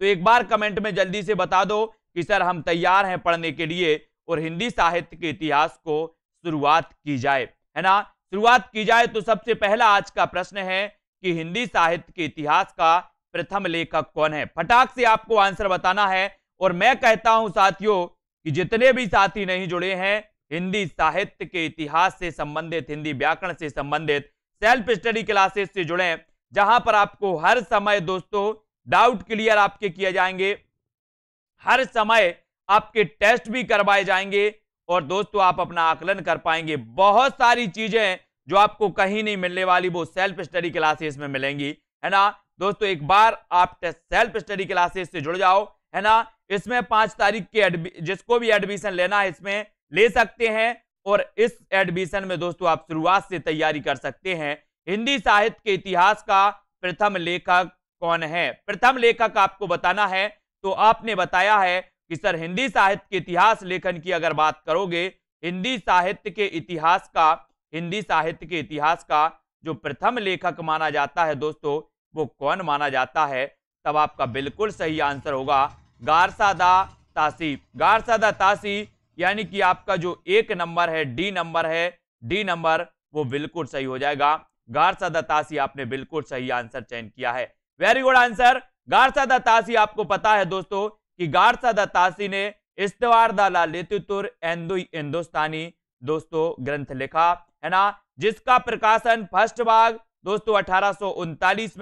तो एक बार कमेंट में जल्दी से बता दो कि सर हम तैयार हैं पढ़ने के लिए और हिंदी साहित्य के इतिहास को शुरुआत की जाए है ना शुरुआत की जाए तो सबसे पहला आज का प्रश्न है कि हिंदी साहित्य के इतिहास का प्रथम लेखक कौन है फटाक से आपको आंसर बताना है और मैं कहता हूं साथियों कि जितने भी साथी नहीं जुड़े हैं हिंदी साहित्य के इतिहास से संबंधित हिंदी व्याकरण से संबंधित सेल्फ स्टडी क्लासेस से जुड़े जहां पर आपको हर समय दोस्तों डाउट क्लियर आपके किए जाएंगे हर समय आपके टेस्ट भी करवाए जाएंगे और दोस्तों आप अपना आकलन कर पाएंगे बहुत सारी चीजें जो आपको कहीं नहीं मिलने वाली वो सेल्फ स्टडी क्लासेस में मिलेंगी है ना दोस्तों एक बार आप सेल्फ स्टडी क्लासेस से जुड़ जाओ है ना इसमें पांच तारीख के जिसको भी एडमिशन लेना है इसमें ले सकते हैं और इस एडमिशन में दोस्तों आप शुरुआत से तैयारी कर सकते हैं हिंदी साहित्य के इतिहास का प्रथम लेखक कौन है प्रथम लेखक आपको बताना है तो आपने बताया है कि सर हिंदी साहित्य के इतिहास लेखन की अगर बात करोगे हिंदी साहित्य के इतिहास का हिंदी साहित्य के इतिहास का जो प्रथम लेखक माना जाता है दोस्तों वो कौन माना जाता है तब आपका बिल्कुल सही आंसर होगा गारसादा तासी गारसादा तासी यानी कि आपका जो एक नंबर है डी नंबर है डी नंबर वो बिल्कुल सही हो जाएगा गारसादा तासी आपने बिल्कुल सही आंसर चयन किया है very good answer Garcin de Tassy आपको पता है दोस्तों कि गारसा दत्तासी ने इस्तवारदाला लेतुतुर एंदु हिंदुस्तानी दोस्तों ग्रंथ लिखा है ना जिसका प्रकाशन फर्स्ट भाग दोस्तों अठारह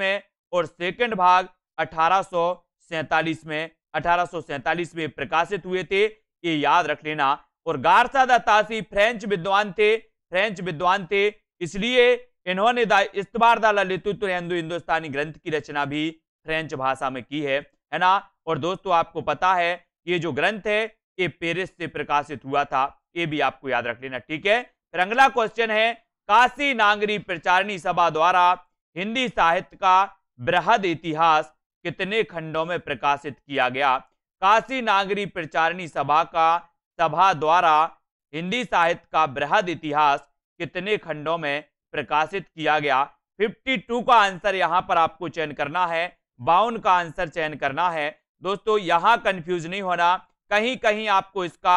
में और सेकंड भाग अठारह में अठारह में प्रकाशित हुए थे ये याद रख लेना और गारसा दत्तासी फ्रेंच विद्वान थे फ्रेंच विद्वान थे इसलिए इन्होंने इस्तबार दा हिंदू हिंदुस्तानी ग्रंथ की रचना भी फ्रेंच भाषा में की है है ना और दोस्तों आपको पता है ये जो ग्रंथ है ये पेरिस से प्रकाशित हुआ था ये भी आपको याद रख लेना ठीक है फिर अगला क्वेश्चन है काशी नागरी प्रचारणी सभा द्वारा हिंदी साहित्य का बृहद इतिहास कितने खंडों में प्रकाशित किया गया काशी नागरी प्रचारणी सभा का सभा द्वारा हिंदी साहित्य का बृहद इतिहास कितने खंडों में प्रकाशित किया गया 52 का आंसर यहां पर आपको चयन करना है बावन का आंसर चयन करना है दोस्तों यहां कंफ्यूज नहीं होना कहीं कहीं आपको इसका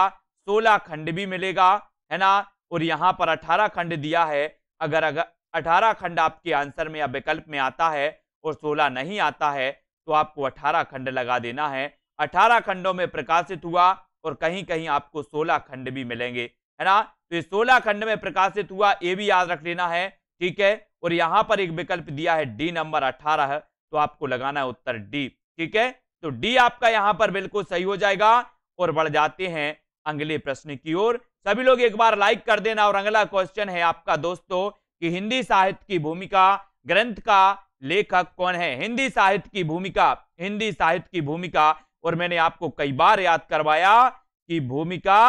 16 खंड भी मिलेगा है ना और यहां पर 18 खंड दिया है अगर अगर 18 खंड आपके आंसर में या विकल्प में आता है और 16 नहीं आता है तो आपको 18 खंड लगा देना है 18 खंडों में प्रकाशित हुआ और कहीं कहीं आपको सोलह खंड भी मिलेंगे है ना तो ये सोलह खंड में प्रकाशित हुआ ये भी याद रख लेना है ठीक है और यहां पर एक विकल्प दिया है डी नंबर अठारह तो आपको लगाना है उत्तर डी ठीक है तो डी आपका यहां पर बिल्कुल सही हो जाएगा और बढ़ जाते हैं अगले प्रश्न की ओर सभी लोग एक बार लाइक कर देना और अगला क्वेश्चन है आपका दोस्तों कि हिंदी साहित्य की भूमिका ग्रंथ का लेखक कौन है हिंदी साहित्य की भूमिका हिंदी साहित्य की भूमिका और मैंने आपको कई बार याद करवाया कि भूमिका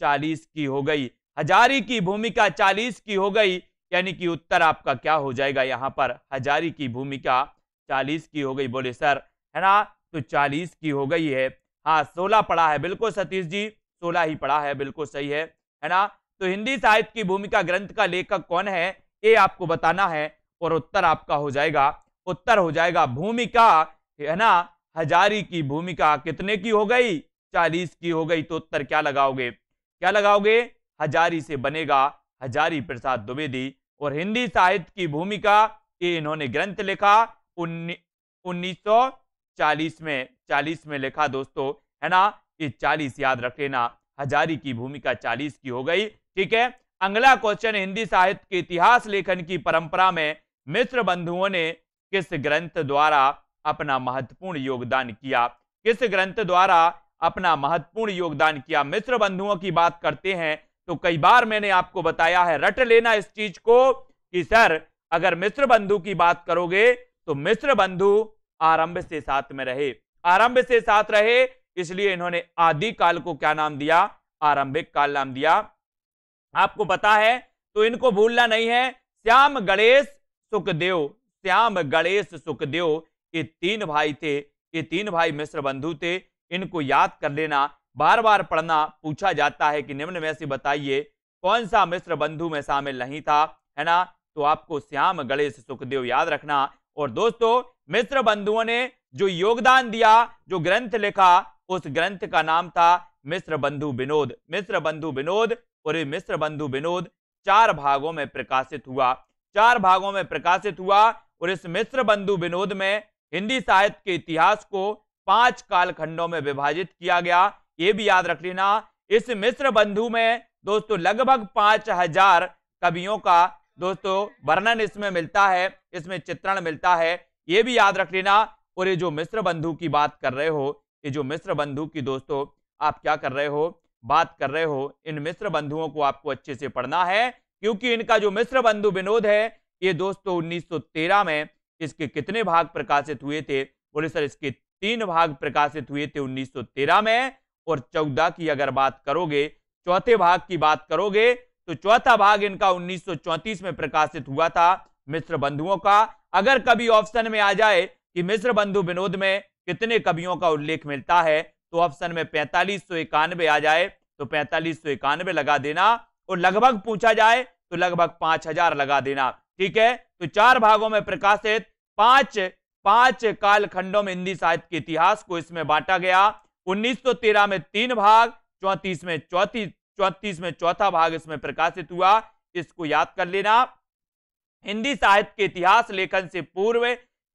चालीस की हो गई हजारी की भूमिका चालीस की हो गई यानी कि उत्तर आपका क्या हो जाएगा यहाँ पर हजारी की भूमिका चालीस की हो गई बोले सर है ना तो चालीस की हो गई है हाँ सोलह पढ़ा है बिल्कुल सतीश जी सोलह ही पढ़ा है बिल्कुल सही है है ना तो हिंदी साहित्य की भूमिका ग्रंथ का लेखक कौन है ये आपको बताना है और उत्तर आपका हो जाएगा उत्तर हो जाएगा भूमिका है ना हजारी की भूमिका कितने की हो गई चालीस की हो गई तो उत्तर क्या लगाओगे क्या लगाओगे हजारी से बनेगा हजारी प्रसाद द्विवेदी और हिंदी साहित्य की भूमिका ये इन्होंने ग्रंथ लिखा उन्नीस में चालीस में लिखा दोस्तों है ना ये चालीस याद रख लेना हजारी की भूमिका चालीस की हो गई ठीक है अगला क्वेश्चन हिंदी साहित्य के इतिहास लेखन की परंपरा में मित्र बंधुओं ने किस ग्रंथ द्वारा अपना महत्वपूर्ण योगदान किया किस ग्रंथ द्वारा अपना महत्वपूर्ण योगदान किया मित्र बंधुओं की बात करते हैं तो कई बार मैंने आपको बताया है रट लेना इस चीज को कि सर अगर मिश्र बंधु की बात करोगे तो मिश्र बंधु आरंभ से साथ में रहे आरंभ से साथ रहे इसलिए इन्होंने आदि काल को क्या नाम दिया आरंभिक काल नाम दिया आपको पता है तो इनको भूलना नहीं है श्याम गणेश सुखदेव श्याम गणेश सुखदेव ये तीन भाई थे ये तीन भाई मिश्र बंधु थे इनको याद कर लेना बार बार पढ़ना पूछा जाता है कि निम्न में से बताइए कौन सा मिश्र बंधु में शामिल नहीं था है ना तो आपको श्याम गणेश सुखदेव याद रखना और दोस्तों मिश्र बंधुओं ने जो योगदान दिया जो ग्रंथ लिखा उस ग्रंथ का नाम था मिश्र बंधु विनोद मिश्र बंधु विनोद और ये मिश्र बंधु विनोद चार भागों में प्रकाशित हुआ चार भागों में प्रकाशित हुआ और इस मिश्र बंधु विनोद में हिंदी साहित्य के इतिहास को पांच कालखंडों में विभाजित किया गया ये भी याद रख लेना इस मिश्र बंधु में दोस्तों लगभग पांच हजार कवियों का दोस्तों वर्णन इसमें मिलता है इसमें चित्रण मिलता है ये भी याद रख लेना और ये जो मिश्र बंधु की बात कर रहे हो ये जो मिश्र बंधु की दोस्तों आप क्या कर रहे हो बात कर रहे हो इन मिश्र बंधुओं को आपको अच्छे से पढ़ना है क्योंकि इनका जो मिश्र बंधु विनोद है ये दोस्तों उन्नीस में इसके कितने भाग प्रकाशित हुए थे बोले सर इसके तीन भाग प्रकाशित हुए थे 1913 में और चौदह की अगर बात करोगे चौथे भाग की बात करोगे तो चौथा भाग इनका 1934 में प्रकाशित हुआ था मिश्र बंधुओं का अगर कभी ऑप्शन में आ जाए कि मिश्र बंधु विनोद में कितने कवियों का उल्लेख मिलता है तो ऑप्शन में पैंतालीस सौ आ जाए तो पैंतालीस सौ लगा देना और लगभग पूछा जाए तो लगभग पांच हजार लगा देना ठीक है तो चार भागों में प्रकाशित पांच पांच कालखंडों में हिंदी साहित्य के इतिहास को इसमें बांटा गया 1913 में तीन भाग चौतीस में चौतीस चौतीस में चौथा भाग इसमें प्रकाशित हुआ इसको याद कर लेना हिंदी साहित्य के इतिहास लेखन से पूर्व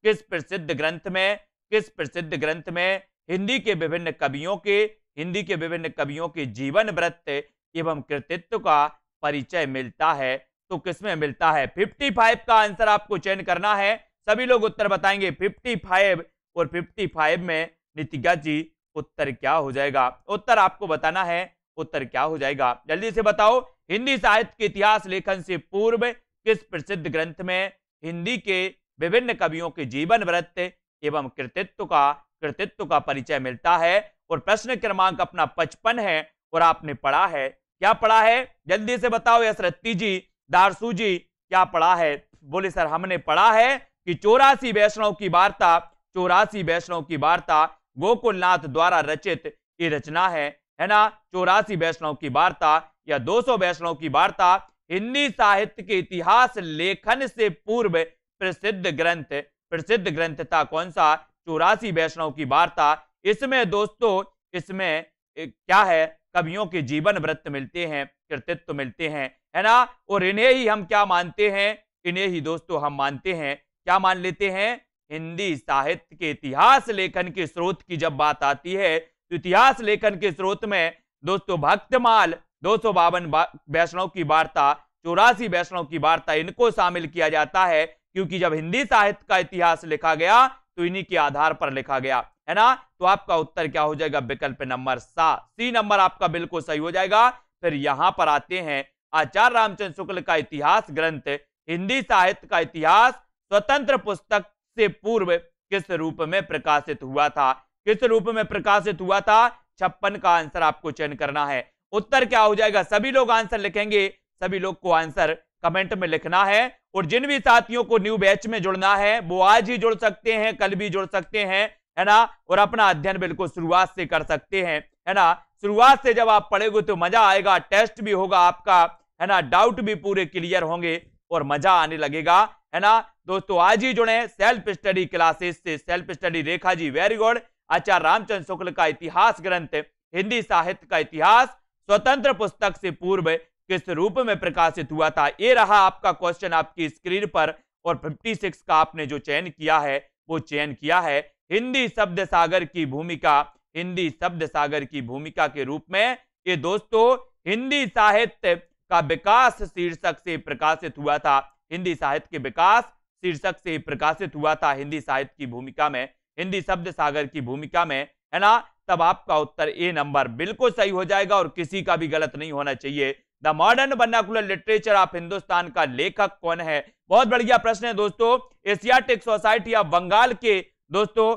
किस प्रसिद्ध ग्रंथ में किस प्रसिद्ध ग्रंथ में हिंदी के विभिन्न कवियों के हिंदी के विभिन्न कवियों के जीवन वृत्त एवं कृतित्व का परिचय मिलता है तो किसमें मिलता है 55 का आंसर आपको चयन करना है सभी लोग उत्तर बताएंगे 55 और 55 में नितिका जी उत्तर क्या हो जाएगा उत्तर आपको बताना है उत्तर क्या हो जाएगा जल्दी से बताओ हिंदी साहित्य के इतिहास लेखन से पूर्व किस प्रसिद्ध ग्रंथ में हिंदी के विभिन्न कवियों के जीवन वृत्त एवं कृतित्व का कृतित्व का परिचय मिलता है और प्रश्न क्रमांक अपना पचपन है और आपने पढ़ा है क्या पढ़ा है जल्दी से बताओ यश रत्ती जी दारसू जी क्या पढ़ा है बोले सर हमने पढ़ा है कि चौरासी वैष्णव की वार्ता चौरासी वैष्णव की वार्ता गोकुलनाथ द्वारा रचित ये रचना है है ना चौरासी वैष्णव की वार्ता या 200 वैष्णव की वार्ता हिंदी साहित्य के इतिहास लेखन से पूर्व प्रसिद्ध ग्रंथ प्रसिद्ध ग्रंथ था कौन सा चौरासी वैष्णव की वार्ता इसमें दोस्तों इसमें क्या है कवियों के जीवन व्रत मिलते हैं कृतित्व मिलते हैं है ना और इन्हें ही हम क्या मानते हैं इन्हें ही दोस्तों हम मानते हैं क्या मान लेते हैं हिंदी साहित्य के इतिहास लेखन के स्रोत की जब बात आती है तो इतिहास लेखन के स्रोत में दोस्तों भक्तमाल दो सौ बावन वैष्णव की वार्ता चौरासी वैष्णव की वार्ता इनको शामिल किया जाता है क्योंकि जब हिंदी साहित्य का इतिहास लिखा गया तो इन्हीं के आधार पर लिखा गया है ना तो आपका उत्तर क्या हो जाएगा विकल्प नंबर सा सी नंबर आपका बिल्कुल सही हो जाएगा फिर यहां पर आते हैं आचार्य रामचंद्र शुक्ल का इतिहास ग्रंथ हिंदी साहित्य का इतिहास स्वतंत्र पुस्तक इससे पूर्व किस रूप में प्रकाशित हुआ था किस रूप में प्रकाशित हुआ था छप्पन का आंसर आपको चयन करना है उत्तर क्या हो जाएगा सभी लोग आंसर लिखेंगे सभी लोग को आंसर कमेंट में लिखना है और जिन भी साथियों को न्यू बैच में जुड़ना है वो आज ही जुड़ सकते हैं कल भी जुड़ सकते हैं है ना और अपना अध्ययन बिल्कुल शुरुआत से कर सकते हैं है ना शुरुआत से जब आप पढ़ेगे तो मजा आएगा टेस्ट भी होगा आपका है ना डाउट भी पूरे क्लियर होंगे और मजा आने लगेगा है ना दोस्तों आज ही जुड़े सेल्फ स्टडी क्लासेस से self study Rekha ji very good Acharya Ramchandra Shukla का इतिहास ग्रंथ हिंदी साहित्य का इतिहास स्वतंत्र पुस्तक से पूर्व किस रूप में प्रकाशित हुआ था ये रहा आपका क्वेश्चन आपकी स्क्रीन पर और 56 का आपने जो चयन किया है वो चयन किया है हिंदी शब्द सागर की भूमिका हिंदी शब्द सागर की भूमिका के रूप में ये दोस्तों हिंदी साहित्य का विकास शीर्षक से प्रकाशित हुआ था हिंदी साहित्य के विकास शीर्षक से ही प्रकाशित हुआ था हिंदी साहित्य की भूमिका में हिंदी शब्द सागर की भूमिका में है ना तब आपका उत्तर ए नंबर बिल्कुल सही हो जाएगा और किसी का भी गलत नहीं होना चाहिए the modern vernacular literature of Hindustan का लेखक कौन है बहुत बढ़िया प्रश्न है दोस्तों एशियाटिक सोसाइटी ऑफ बंगाल के दोस्तों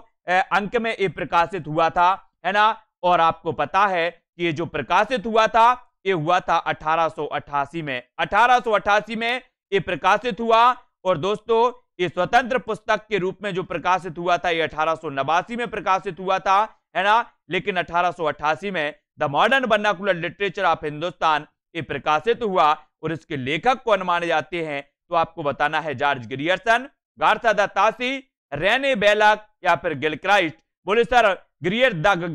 अंक में ये प्रकाशित हुआ था है ना और आपको पता है कि ये जो प्रकाशित हुआ था ये हुआ था अठारह में अठारह में ये प्रकाशित हुआ और दोस्तों ये स्वतंत्र पुस्तक के रूप में जो प्रकाशित हुआ था ये अठारह में प्रकाशित हुआ था है ना लेकिन अठारह में the modern vernacular literature of Hindustan ये प्रकाशित हुआ और इसके लेखक कौन माने जाते हैं तो आपको बताना है जॉर्ज ग्रियर्सन गार्था रेने बेलक या फिर गिलक्राइस्ट बोले सर ग्रियर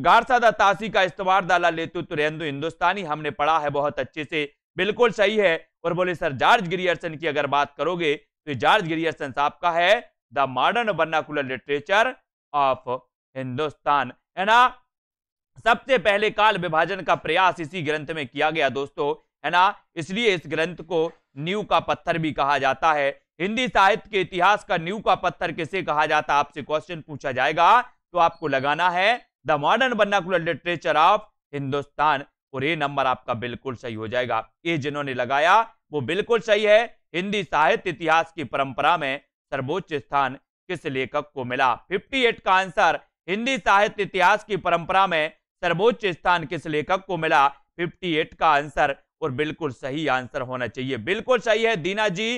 गार्था दासी का इस्तेमाल डाला लेते तो रेंदो हिंदुस्तानी हमने पढ़ा है बहुत अच्छे से बिल्कुल सही है और बोले सर जॉर्ज ग्रियर्सन की अगर बात करोगे तो जॉर्ज ग्रियर्सन साहब का है the modern vernacular literature of Hindustan है ना सबसे पहले काल विभाजन का प्रयास इसी ग्रंथ में किया गया दोस्तों है ना इसलिए इस ग्रंथ को न्यू का पत्थर भी कहा जाता है हिंदी साहित्य के इतिहास का न्यू का पत्थर किसे कहा जाता है आपसे क्वेश्चन पूछा जाएगा तो आपको लगाना है the modern vernacular literature of Hindustan और ये नंबर आपका बिल्कुल सही हो जाएगा ये जिन्होंने लगाया वो बिल्कुल सही है हिंदी साहित्य इतिहास की परंपरा में सर्वोच्च स्थान किस लेखक को मिला 58 का आंसर हिंदी साहित्य इतिहास की परंपरा में सर्वोच्च स्थान किस लेखक को मिला 58 का आंसर और बिल्कुल सही आंसर होना चाहिए बिल्कुल सही है दीना जी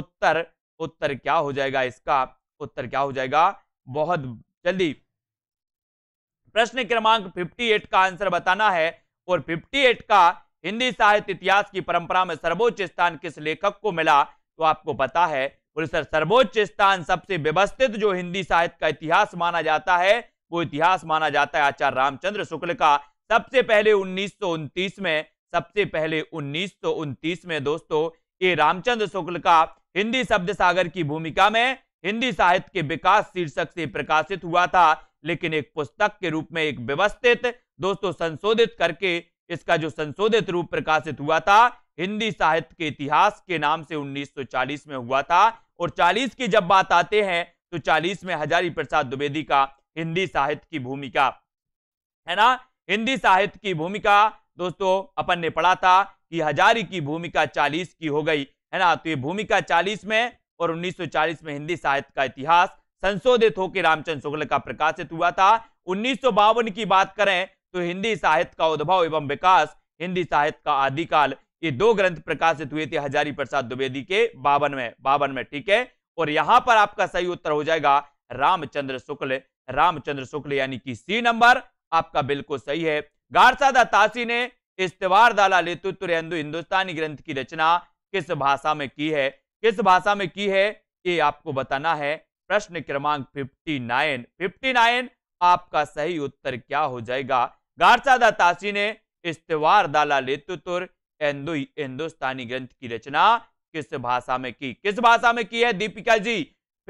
उत्तर उत्तर क्या हो जाएगा इसका उत्तर क्या हो जाएगा बहुत जल्दी प्रश्न क्रमांक 58 का आंसर बताना है और 58 का हिंदी साहित्य इतिहास की परंपरा में सर्वोच्च स्थान किस लेखक को मिला तो आपको पता है सर्वोच्च स्थान सबसे व्यवस्थित जो हिंदी साहित्य का इतिहास माना जाता है वो इतिहास माना जाता है आचार्य रामचंद्र शुक्ल का सबसे पहले उन्नीस में सबसे पहले उन्नीस में दोस्तों ये रामचंद्र शुक्ल का हिंदी शब्द सागर की भूमिका में हिंदी साहित्य के विकास शीर्षक से प्रकाशित हुआ था लेकिन एक पुस्तक के रूप में एक व्यवस्थित दोस्तों संशोधित करके इसका जो संशोधित रूप प्रकाशित हुआ था हिंदी साहित्य के इतिहास के नाम से 1940 में हुआ था और 40 की जब बात आते हैं तो 40 में हजारी प्रसाद द्विवेदी का हिंदी साहित्य की भूमिका है ना हिंदी साहित्य की भूमिका दोस्तों अपन ने पढ़ा था कि हजारी की भूमिका 40 की हो गई है ना तो ये भूमिका 40 में और 1940 में हिंदी साहित्य का इतिहास संशोधित होकर रामचंद्र शुक्ल का प्रकाशित हुआ था उन्नीस की बात करें तो हिंदी साहित्य का उद्भव एवं विकास हिंदी साहित्य का आदिकाल ये दो ग्रंथ प्रकाशित हुए थे हजारी प्रसाद द्विवेदी के बावन में बावन में ठीक है और यहां पर आपका सही उत्तर हो जाएगा रामचंद्र शुक्ल रामचंद्र शुक्ल यानी कि सी नंबर आपका बिल्कुल सही है गारसादा तासी ने इस्तेवार दाला लेतुत्व हिंदुस्तानी ग्रंथ की रचना किस भाषा में की है किस भाषा में की है ये आपको बताना है प्रश्न क्रमांक 59 59 आपका सही उत्तर क्या हो जाएगा गारचादा तासी ने इस्तेवार दाला लेतुतुर हिंदू हिंदुस्तानी ग्रंथ की रचना किस भाषा में की किस भाषा में की है दीपिका जी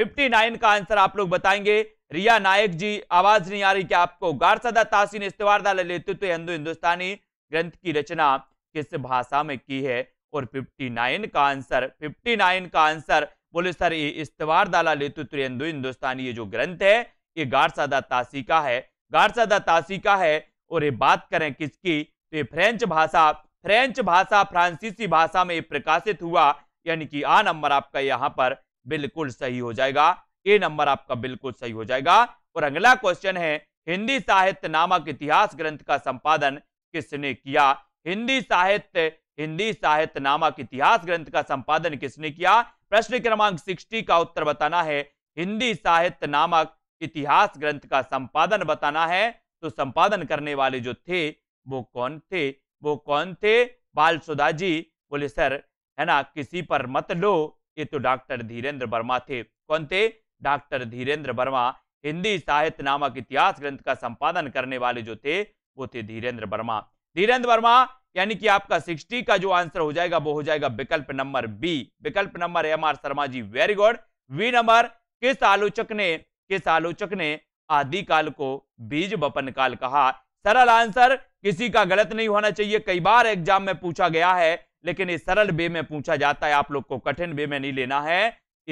59 का आंसर आप लोग बताएंगे रिया नायक जी आवाज नहीं आ रही क्या आपको गारसादा तासी ने इस्तेवार दाला लेतुतु हिंदू हिंदुस्तानी ग्रंथ की रचना किस भाषा में की है और 59 का आंसर 59 का आंसर बोले सर ये इस्तेवार दाला लेतुतु हिंदू हिंदुस्तानी ये जो ग्रंथ है ये गारसादा तासिका है गारसादा तासिका है और ये बात करें किसकी तो ये फ्रेंच भाषा फ्रेंच भाषा फ्रांसीसी भाषा में प्रकाशित हुआ यानी कि आ नंबर आपका यहाँ पर बिल्कुल सही हो जाएगा ए नंबर आपका बिल्कुल सही हो जाएगा और अगला क्वेश्चन है हिंदी साहित्य नामक इतिहास ग्रंथ का संपादन किसने किया हिंदी साहित्य हिंदी साहित्य नामक इतिहास ग्रंथ का संपादन किसने किया प्रश्न क्रमांक 60 का उत्तर बताना है हिंदी साहित्य नामक इतिहास ग्रंथ का संपादन बताना है तो संपादन करने वाले जो थे वो कौन थे वो कौन थे बाल सुधा जी बोले सर है ना किसी पर मत लो ये तो डॉक्टर धीरेन्द्र वर्मा थे कौन थे डॉक्टर धीरेन्द्र वर्मा हिंदी साहित्य नामक इतिहास ग्रंथ का संपादन करने वाले जो थे वो थे धीरेन्द्र वर्मा धीरेन्द्र वर्मा यानी कि आपका 60 का जो आंसर हो जाएगा वो हो जाएगा विकल्प नंबर बी विकल्प number M R Sharma ji very good V number किस आलोचक ने किस आलोचक ने आदिकाल को बीज बपन काल कहा सरल आंसर किसी का गलत नहीं होना चाहिए कई बार एग्जाम में पूछा गया है लेकिन इस सरल बे में पूछा जाता है आप लोग को कठिन बे में नहीं लेना है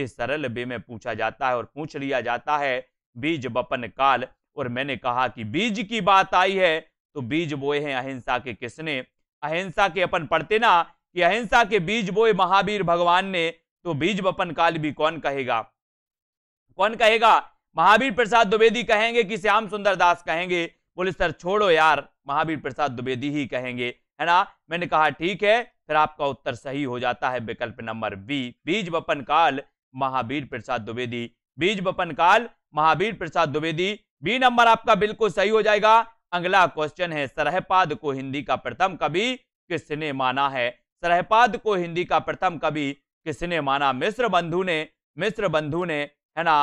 इस सरल बे में पूछा जाता है और पूछ लिया जाता है बीज बपन काल और मैंने कहा कि बीज की बात आई है तो बीज बोए हैं अहिंसा के किसने अहिंसा के अपन पढ़ते ना कि अहिंसा के बीज बोए महावीर भगवान ने तो बीज बपन काल भी कौन कहेगा कौन कहेगा महावीर प्रसाद द्विवेदी कहेंगे कि श्याम सुंदर दास कहेंगे बोले सर छोड़ो यार महावीर प्रसाद द्विवेदी ही कहेंगे है ना मैंने कहा ठीक है फिर आपका उत्तर सही हो जाता है विकल्प नंबर बी बीज बपन काल महावीर प्रसाद द्विवेदी बीज बपन काल महावीर प्रसाद द्विवेदी बी नंबर आपका बिल्कुल सही हो जाएगा अगला क्वेश्चन है सरहपाद को हिंदी का प्रथम कवि किसने माना है सरहपाद को हिंदी का प्रथम कवि किसने माना मिश्र बंधु ने मिश्र बंधु ने है ना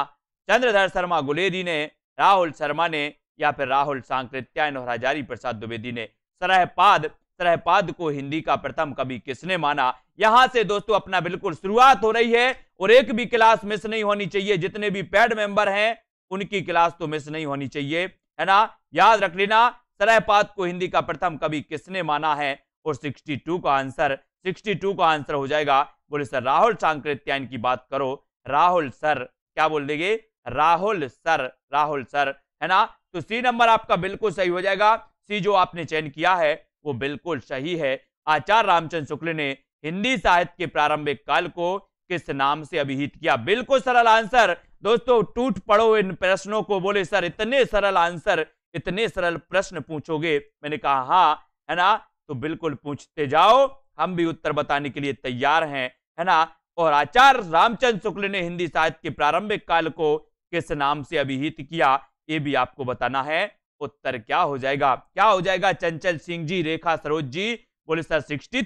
चंद्रधर शर्मा गुलेरी ने राहुल शर्मा ने या फिर राहुल सांकृत्यायन और हजारी प्रसाद द्विवेदी ने सरहपाद सरहपाद को हिंदी का प्रथम कवि किसने माना यहां से दोस्तों अपना बिल्कुल शुरुआत हो रही है और एक भी क्लास मिस नहीं होनी चाहिए जितने भी पैड मेंबर हैं उनकी क्लास तो मिस नहीं होनी चाहिए है ना याद रख लेना सरहपाद को हिंदी का प्रथम कवि किसने माना है और 62 का आंसर 62 का आंसर हो जाएगा बोले सर राहुल सांकृत्यायन की बात करो राहुल सर क्या बोल देंगे राहुल सर राहुल सर है ना तो सी नंबर आपका बिल्कुल सही हो जाएगा सी जो आपने चयन किया है वो बिल्कुल सही है आचार्य रामचंद्र शुक्ल ने हिंदी साहित्य के प्रारंभिक काल को किस नाम से अभिहित किया बिल्कुल सरल आंसर दोस्तों टूट पड़ो इन प्रश्नों को बोले सर इतने सरल आंसर इतने सरल प्रश्न पूछोगे मैंने कहा हाँ है ना तो बिल्कुल पूछते जाओ हम भी उत्तर बताने के लिए तैयार हैं है ना और आचार्य रामचंद्र शुक्ल ने हिंदी साहित्य के प्रारंभिक काल को किस नाम से अभिहित किया ये भी आपको बताना है उत्तर क्या हो जाएगा क्या हो जाएगा चंचल सिंह जी रेखा सरोज जी बोले सर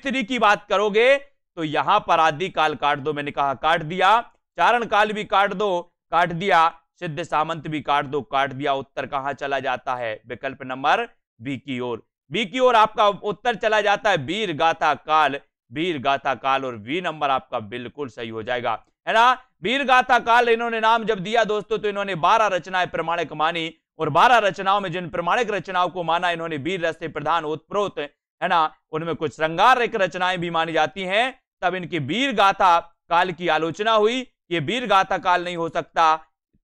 थ्री की बात करोगे तो यहां पर आदि काल काट दो मैंने कहा काट दिया चारण काल भी काट दो काट दिया सिद्ध सामंत भी काट दो काट दिया उत्तर कहां चला जाता है विकल्प नंबर बी की ओर बी की ओर आपका उत्तर चला जाता है वीर गाथा काल वीर गाथा काल और वी नंबर आपका बिल्कुल सही हो जाएगा है ना वीर गाथा काल इन्होंने नाम जब दिया दोस्तों तो इन्होंने बारह रचनाएं प्रमाणिक मानी और बारह रचनाओं में जिन प्रमाणिक रचनाओं को माना इन्होंने वीर रस प्रधान उत्प्रोत है ना उनमें कुछ श्रृंगार रचनाएं भी मानी जाती हैं तब इनकी वीर गाथा काल की आलोचना हुई ये वीर गाथा काल नहीं हो सकता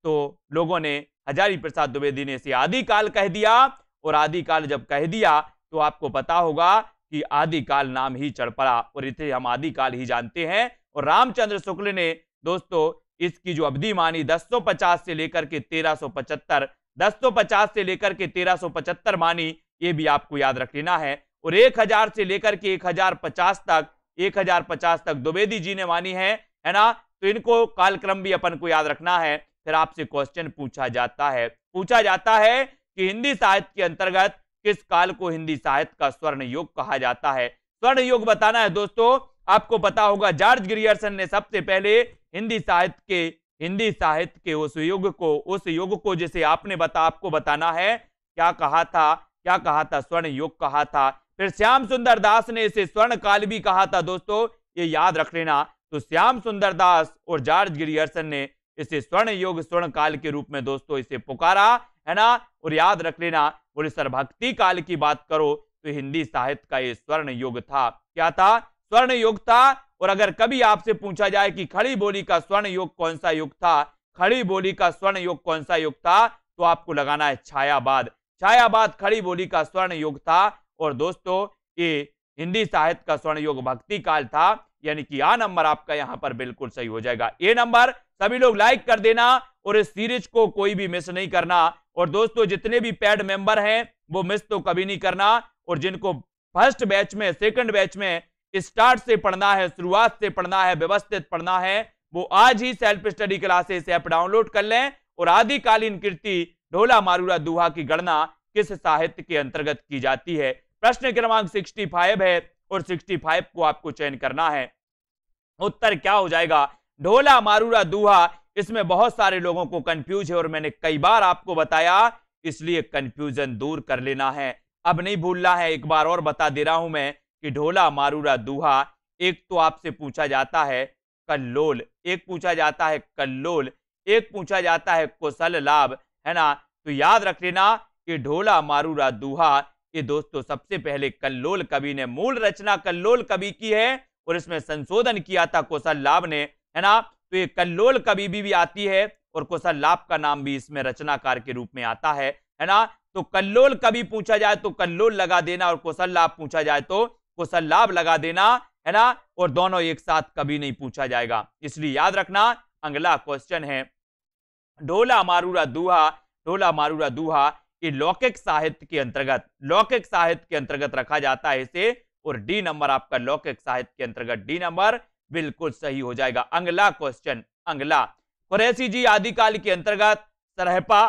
तो लोगों ने हजारी प्रसाद द्विवेदी ने इसे आदि काल कह दिया और आदि काल जब कह दिया तो आपको पता होगा कि आदि काल नाम ही चढ़ पड़ा और इसे हम आदि काल ही जानते हैं और रामचंद्र शुक्ल ने दोस्तों इसकी जो अवधि मानी 1050 से लेकर के 1375 1050 से लेकर के 1375 मानी ये भी आपको याद रख लेना है और 1000 से लेकर के 1050 तक 1050 तक द्विवेदी जी ने मानी है है ना तो इनको कालक्रम भी अपन को याद रखना है फिर आपसे क्वेश्चन पूछा जाता है पूछा जाता है कि हिंदी साहित्य के अंतर्गत किस काल को हिंदी साहित्य का स्वर्ण युग कहा जाता है स्वर्ण युग बताना है दोस्तों आपको पता होगा जॉर्ज ग्रियर्सन ने सबसे पहले हिंदी साहित्य के हिंदी साहित्य के उस युग को उस युग को जिसे आपने बता आपको बताना है क्या कहा था क्या कहा था स्वर्ण युग कहा था फिर श्याम सुंदर दास ने इसे स्वर्ण काल भी कहा था दोस्तों ये याद रख लेना तो श्याम सुंदर दास और जॉर्ज ग्रियर्सन ने इसे स्वर्ण युग स्वर्ण काल के रूप में दोस्तों इसे पुकारा है ना और याद रख लेना बोले भक्ति काल की बात करो तो हिंदी साहित्य का ये स्वर्ण युग था क्या था स्वर्ण युग था और अगर कभी आपसे पूछा जाए कि खड़ी बोली का स्वर्ण युग कौन सा युग था खड़ी बोली का स्वर्ण युग कौन सा युग था तो आपको लगाना है छायाबाद छायाबाद खड़ी बोली का स्वर्ण युग था और दोस्तों ये हिंदी साहित्य का स्वर्ण युग भक्ति काल था यानी कि आ नंबर आपका यहां पर बिल्कुल सही हो जाएगा ए नंबर सभी लोग लाइक कर देना और इस सीरीज को कोई भी मिस नहीं करना और दोस्तों जितने भी पैड मेंबर हैं वो मिस तो कभी नहीं करना और जिनको फर्स्ट बैच में सेकंड बैच में स्टार्ट से पढ़ना है शुरुआत से पढ़ना है व्यवस्थित पढ़ना है वो आज ही self study classes app download कर लें और आदिकालीन कृति ढोला मारूरा दुहा की गणना किस साहित्य के अंतर्गत की जाती है प्रश्न क्रमांक सिक्सटी फाइव है और सिक्सटी फाइव को आपको चयन करना है उत्तर क्या हो जाएगा ढोला मारूरा दुहा इसमें बहुत सारे लोगों को कंफ्यूज है और मैंने कई बार आपको बताया इसलिए कंफ्यूजन दूर कर लेना है अब नहीं भूलना है एक बार और बता दे रहा हूं मैं कि ढोला मारूरा दूहा एक तो आपसे पूछा जाता है कल्लोल एक पूछा जाता है कल्लोल एक पूछा जाता है कुशल लाभ है ना तो याद रख लेना कि ढोला मारूरा दूहा ये दोस्तों सबसे पहले कल्लोल कवि ने मूल रचना कल्लोल कवि की है और इसमें संशोधन किया था कौशल लाभ ने है ना तो ये कल्लोल कवि भी, भी आती है और कौशल लाभ का नाम भी इसमें रचनाकार के रूप में आता है है ना तो कल्लोल कवि पूछा जाए तो कल्लोल लगा देना और कौशल लाभ पूछा जाए तो उसका लाभ लगा देना है ना और दोनों एक साथ कभी नहीं पूछा जाएगा इसलिए याद रखना अगला क्वेश्चन है ढोला मारूरा दुहा ढोला मारूरा दुहा ये लौकिक साहित्य के अंतर्गत लौकिक साहित्य के अंतर्गत रखा जाता है इसे और डी नंबर आपका लौकिक साहित्य के अंतर्गत डी नंबर बिल्कुल सही हो जाएगा अंगला क्वेश्चन अंगला कुरैसी जी आदिकाल के अंतर्गत सरहपा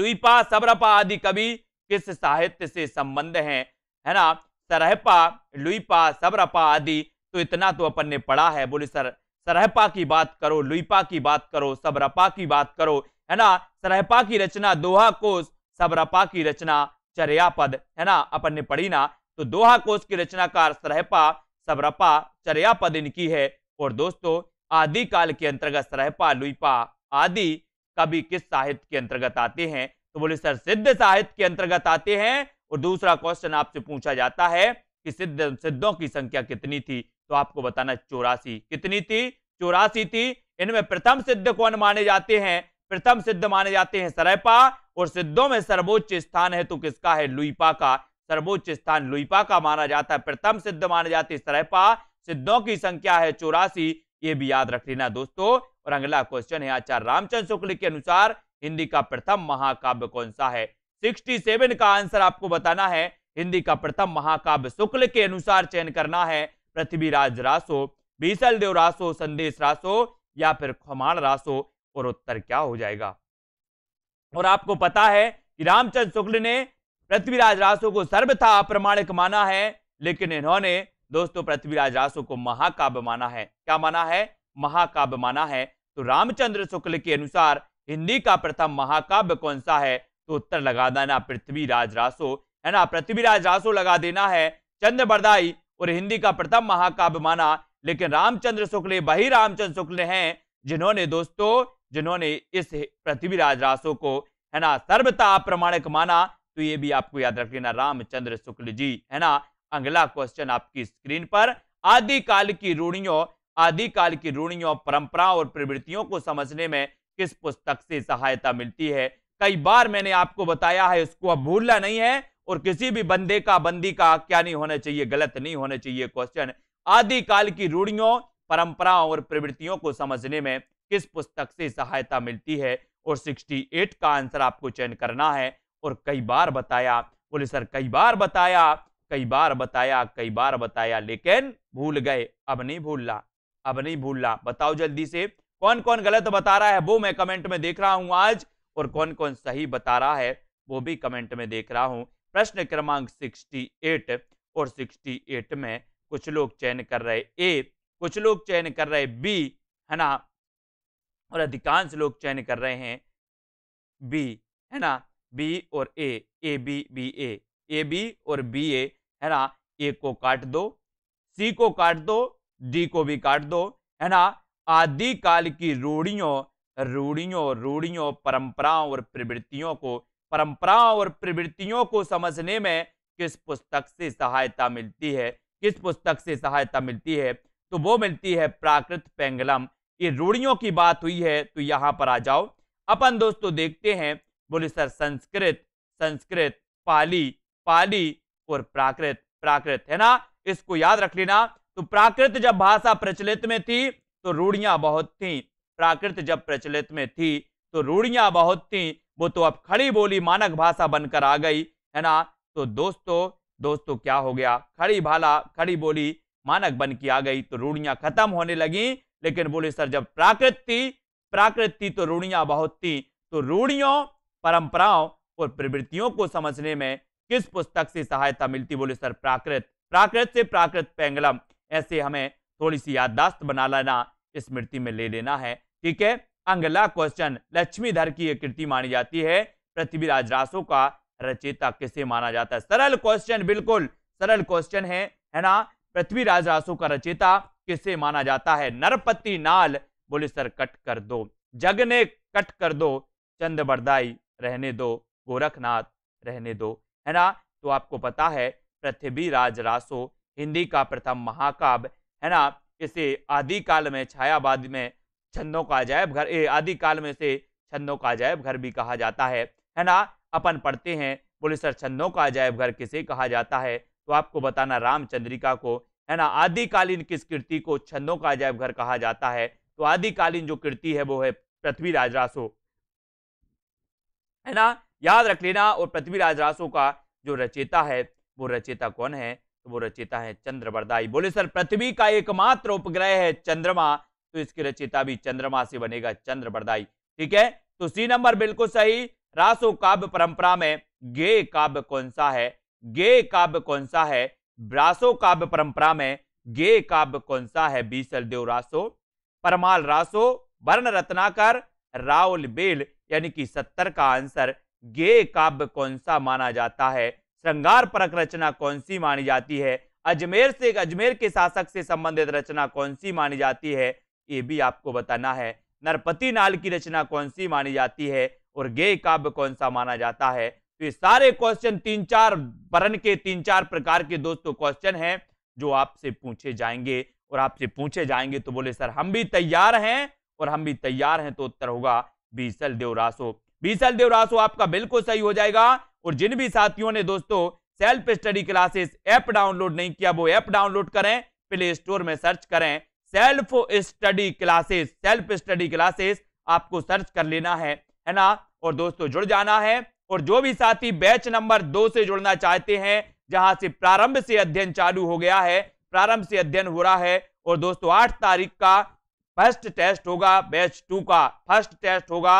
लुईपा सबरपा आदि कवि किस साहित्य से संबंध है है ना सरहपा लुईपा सबरपा आदि तो इतना तो अपन ने पढ़ा है बोले सर सरहपा की बात करो लुईपा की बात करो सबरपा की बात करो है ना सरहपा की रचना दोहा कोश सबरपा की रचना चर्यापद है ना अपन ने पढ़ी ना तो दोहा कोश की रचनाकार सरहपा सबरपा चरयापद इनकी है और दोस्तों आदि काल के अंतर्गत सरहपा लुईपा आदि कभी किस साहित्य के अंतर्गत आते हैं तो बोले सर सिद्ध साहित्य के अंतर्गत आते हैं और दूसरा क्वेश्चन आपसे पूछा जाता है कि सिद्ध सिद्धों की संख्या कितनी थी तो आपको बताना चौरासी कितनी थी चौरासी थी इनमें प्रथम सिद्ध कौन माने जाते हैं प्रथम सिद्ध माने जाते हैं सरयपा और सिद्धों में सर्वोच्च स्थान है तो किसका है लुईपा का सर्वोच्च स्थान लुईपा का माना जाता है प्रथम सिद्ध माने जाते हैं सरयपा सिद्धों की संख्या है चौरासी ये भी याद रख लेना दोस्तों और अगला क्वेश्चन है आचार्य रामचंद्र शुक्ल के अनुसार हिंदी का प्रथम महाकाव्य कौन सा है 67 का आंसर आपको बताना है हिंदी का प्रथम महाकाव्य शुक्ल के अनुसार चयन करना है पृथ्वीराज रासो बीसल देव रासो संदेश रासो या फिर खमाण रासो और उत्तर क्या हो जाएगा और आपको पता है कि रामचंद्र शुक्ल ने पृथ्वीराज रासो को सर्वथा अप्रमाणिक माना है लेकिन इन्होंने दोस्तों पृथ्वीराज रासो को महाकाव्य माना है क्या माना है महाकाव्य माना है तो रामचंद्र शुक्ल के अनुसार हिंदी का प्रथम महाकाव्य कौन सा है तो उत्तर लगा देना पृथ्वीराज रासो है ना पृथ्वीराज रासो लगा देना है चंद्र बरदाई और हिंदी का प्रथम महाकाव्य माना लेकिन रामचंद्र शुक्ल वही रामचंद्र शुक्ल हैं जिन्होंने दोस्तों जिन्होंने इस पृथ्वीराज रासो को है ना सर्वता प्रमाणिक माना तो ये भी आपको याद रख लेना रामचंद्र शुक्ल जी है ना अगला क्वेश्चन आपकी स्क्रीन पर आदिकाल की रूढ़ियों आदिकाल की रूढ़ियों परंपराओं और प्रवृत्तियों को समझने में किस पुस्तक से सहायता मिलती है कई बार मैंने आपको बताया है इसको अब भूलना नहीं है और किसी भी बंदे का बंदी का क्या नहीं होना चाहिए गलत नहीं होना चाहिए क्वेश्चन आदिकाल की रूढ़ियों परंपराओं और प्रवृत्तियों को समझने में किस पुस्तक से सहायता मिलती है और 68 का आंसर आपको चयन करना है और कई बार बताया बोले सर कई बार बताया कई बार बताया कई बार बताया लेकिन भूल गए अब नहीं भूलना अब नहीं भूलना बताओ जल्दी से कौन कौन गलत बता रहा है वो मैं कमेंट में देख रहा हूं आज और कौन कौन सही बता रहा है वो भी कमेंट में देख रहा हूँ प्रश्न क्रमांक 68 और 68 में कुछ लोग चयन कर रहे ए कुछ लोग चयन कर रहे बी है ना और अधिकांश लोग चयन कर रहे हैं बी है ना बी और A A B B A A B और बी ए है ना ए को काट दो सी को काट दो डी को भी काट दो है ना आदि काल की रूढ़ियों रूढ़ियों रूढ़ियों परंपराओं और प्रवृत्तियों को परंपराओं और प्रवृत्तियों को समझने में किस पुस्तक से सहायता मिलती है किस पुस्तक से सहायता मिलती है तो वो मिलती है प्राकृत पेंगलम ये रूढ़ियों की बात हुई है तो यहाँ पर आ जाओ अपन दोस्तों देखते हैं बोले सर संस्कृत संस्कृत पाली पाली और प्राकृत प्राकृत है ना इसको याद रख लेना तो प्राकृत जब भाषा प्रचलित में थी तो रूढ़ियां बहुत थी प्राकृत जब प्रचलित में थी तो रूढ़ियां बहुत थी वो तो अब खड़ी बोली मानक भाषा बनकर आ गई है ना तो दोस्तों दोस्तों क्या हो गया खड़ी भाला खड़ी बोली मानक बन की आ गई तो रूढ़ियां खत्म होने लगी लेकिन बोले सर जब प्राकृत थी प्राकृत थी तो रूढ़ियां बहुत थी तो रूढ़ियों परंपराओं और प्रवृत्तियों को समझने में किस पुस्तक से सहायता मिलती बोले सर प्राकृत प्राकृत से प्राकृत पेंगलम ऐसे हमें थोड़ी सी याददाश्त बना लेना स्मृति में ले लेना है ठीक है अगला क्वेश्चन लक्ष्मीधर की यह कृति मानी जाती है पृथ्वीराज रासो का रचेता किसे माना जाता है सरल क्वेश्चन बिल्कुल सरल क्वेश्चन है है ना पृथ्वीराज रासो का रचेता किसे माना जाता है नरपति नाल बोले सर कट कर दो जग ने कट कर दो चंद बरदाई रहने दो गोरखनाथ रहने दो है ना तो आपको पता है पृथ्वीराज रासो हिंदी का प्रथम महाकाव्य है ना इसे आदिकाल में छायावाद में छंदों का अजायब घर आदि काल में से छंदों का अजायब घर भी कहा जाता है है ना अपन पढ़ते हैं बोले सर छंदों का अजायब घर किसे कहा जाता है तो आपको बताना रामचंद्रिका को है ना आदिकालीन किस कृति को छंदों का अजायब घर कहा जाता है तो आदिकालीन जो कृति है वो है पृथ्वीराज रासो है ना याद रख लेना और पृथ्वी राजरासो का जो रचेता है वो रचेता कौन है तो वो रचेता है चंद्रवरदाई बोले सर पृथ्वी का एकमात्र उपग्रह है चंद्रमा तो इसकी रचिता भी चंद्रमा से बनेगा चंद्र बरदाई ठीक है तो सी नंबर बिल्कुल सही रासो काव्य परंपरा में गे काव्य कौन सा है गे काव्य कौन सा है रासो काव्य परंपरा में गे काव्य कौन सा है बीसल देव रासो परमाल रासो वर्ण रत्नाकर राउल बेल यानी कि सत्तर का आंसर गे काव्य कौन सा माना जाता है श्रृंगार परक रचना कौन सी मानी जाती है अजमेर से अजमेर के शासक से संबंधित रचना कौन सी मानी जाती है ये भी आपको बताना है नरपति नाल की रचना कौन सी मानी जाती है और गेय काव्य कौन सा माना जाता है तो ये सारे क्वेश्चन तीन चार वर्ण के तीन चार प्रकार के दोस्तों तो क्वेश्चन हैं जो आपसे पूछे जाएंगे और आपसे पूछे जाएंगे तो बोले सर हम भी तैयार हैं और हम भी तैयार हैं तो उत्तर होगा बीसल देवरासो बीसल देवरासो आपका बिल्कुल सही हो जाएगा और जिन भी साथियों ने दोस्तों self study classes app download नहीं किया वो ऐप डाउनलोड करें प्ले स्टोर में सर्च करें self study classes self study classes आपको सर्च कर लेना है है ना और दोस्तों जुड़ जाना है और जो भी साथी बैच नंबर दो से जुड़ना चाहते हैं जहां से प्रारंभ से अध्ययन चालू हो गया है प्रारंभ से अध्ययन हो रहा है और दोस्तों आठ तारीख का फर्स्ट टेस्ट होगा बैच टू का फर्स्ट टेस्ट होगा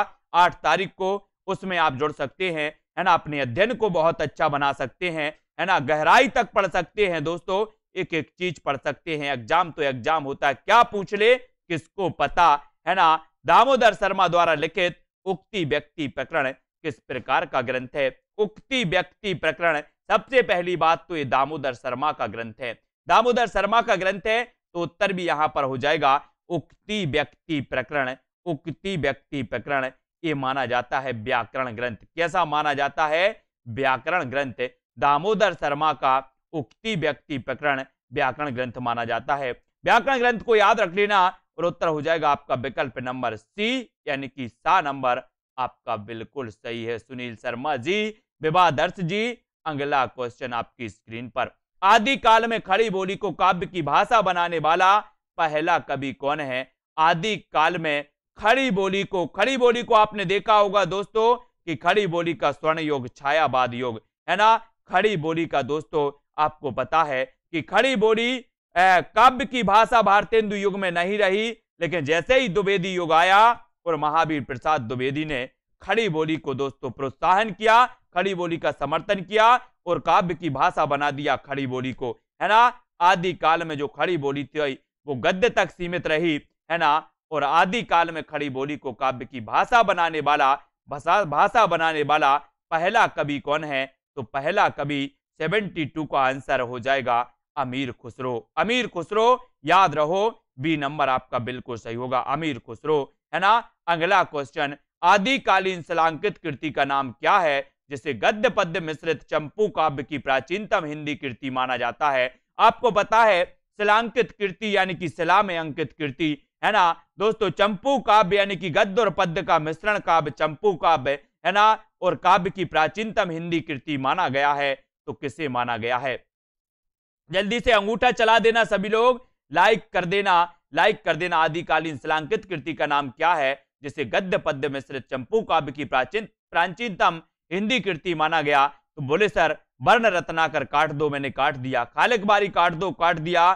आठ तारीख को उसमें आप जुड़ सकते हैं है ना अपने अध्ययन को बहुत अच्छा बना सकते हैं है ना गहराई तक पढ़ सकते हैं दोस्तों एक एक चीज पढ़ सकते हैं एग्जाम तो एग्जाम होता है क्या पूछ ले किसको पता है ना दामोदर शर्मा द्वारा लिखित उक्ति व्यक्ति प्रकरण किस प्रकार का ग्रंथ है उक्ति व्यक्ति प्रकरण सबसे पहली बात तो ये दामोदर शर्मा का ग्रंथ है दामोदर शर्मा का ग्रंथ है तो उत्तर भी यहां पर हो जाएगा उक्ति व्यक्ति प्रकरण उक्ति व्यक्ति प्रकरण ये माना जाता है व्याकरण ग्रंथ कैसा माना जाता है व्याकरण ग्रंथ दामोदर शर्मा का उक्ति व्यक्ति प्रकरण व्याकरण ग्रंथ माना जाता है व्याकरण ग्रंथ को याद रख लेना और उत्तर हो जाएगा आपका विकल्प नंबर सी यानी कि सा नंबर आपका बिल्कुल सही है सुनील शर्मा जी विवादर्श जी अगला क्वेश्चन आपकी स्क्रीन पर आदि काल में खड़ी बोली को काव्य की भाषा बनाने वाला पहला कवि कौन है आदि काल में खड़ी बोली को खड़ी बोली को आपने देखा होगा दोस्तों कि खड़ी बोली का स्वर्ण योग छायावाद योग है ना खड़ी बोली का दोस्तों आपको पता है कि खड़ी बोली काव्य की भाषा भारतेंदु युग में नहीं रही लेकिन जैसे ही द्विवेदी युग आया और महावीर प्रसाद द्विवेदी ने खड़ी बोली को दोस्तों प्रोत्साहन किया खड़ी बोली का समर्थन किया और काव्य की भाषा बना दिया खड़ी बोली को है ना आदि काल में जो खड़ी बोली थी वो गद्य तक सीमित रही है ना और आदि काल में खड़ी बोली को काव्य की भाषा बनाने वाला भाषा भाषा बनाने वाला पहला कवि कौन है तो पहला कवि सेवेंटी टू का आंसर हो जाएगा अमीर खुसरो अमीर खुसरो याद रहो बी नंबर आपका बिल्कुल सही होगा अमीर खुसरो है ना अगला क्वेश्चन आदिकालीन सलांकित कृति का नाम क्या है जिसे गद्य पद्य मिश्रित चंपू काव्य की प्राचीनतम हिंदी कृति माना जाता है आपको पता है सलांकित कृति यानी कि सला में अंकित कृति है ना दोस्तों चंपू काव्य यानी कि गद्य और पद्य का मिश्रण काव्य चंपू काव्य है ना और काव्य की प्राचीनतम हिंदी कृति माना गया है तो किसे माना गया है जल्दी से अंगूठा चला देना सभी लोग लाइक कर देना लाइक कर देना आदिकालीन सलांकित कृति का नाम क्या है जिसे गद्य पद्य मिश्रित चंपू काव्य की प्राचीन प्राचीनतम हिंदी कृति माना गया तो बोले सर वर्ण रत्ना कर काट दो मैंने काट दिया खालिक बारी काट दो काट दिया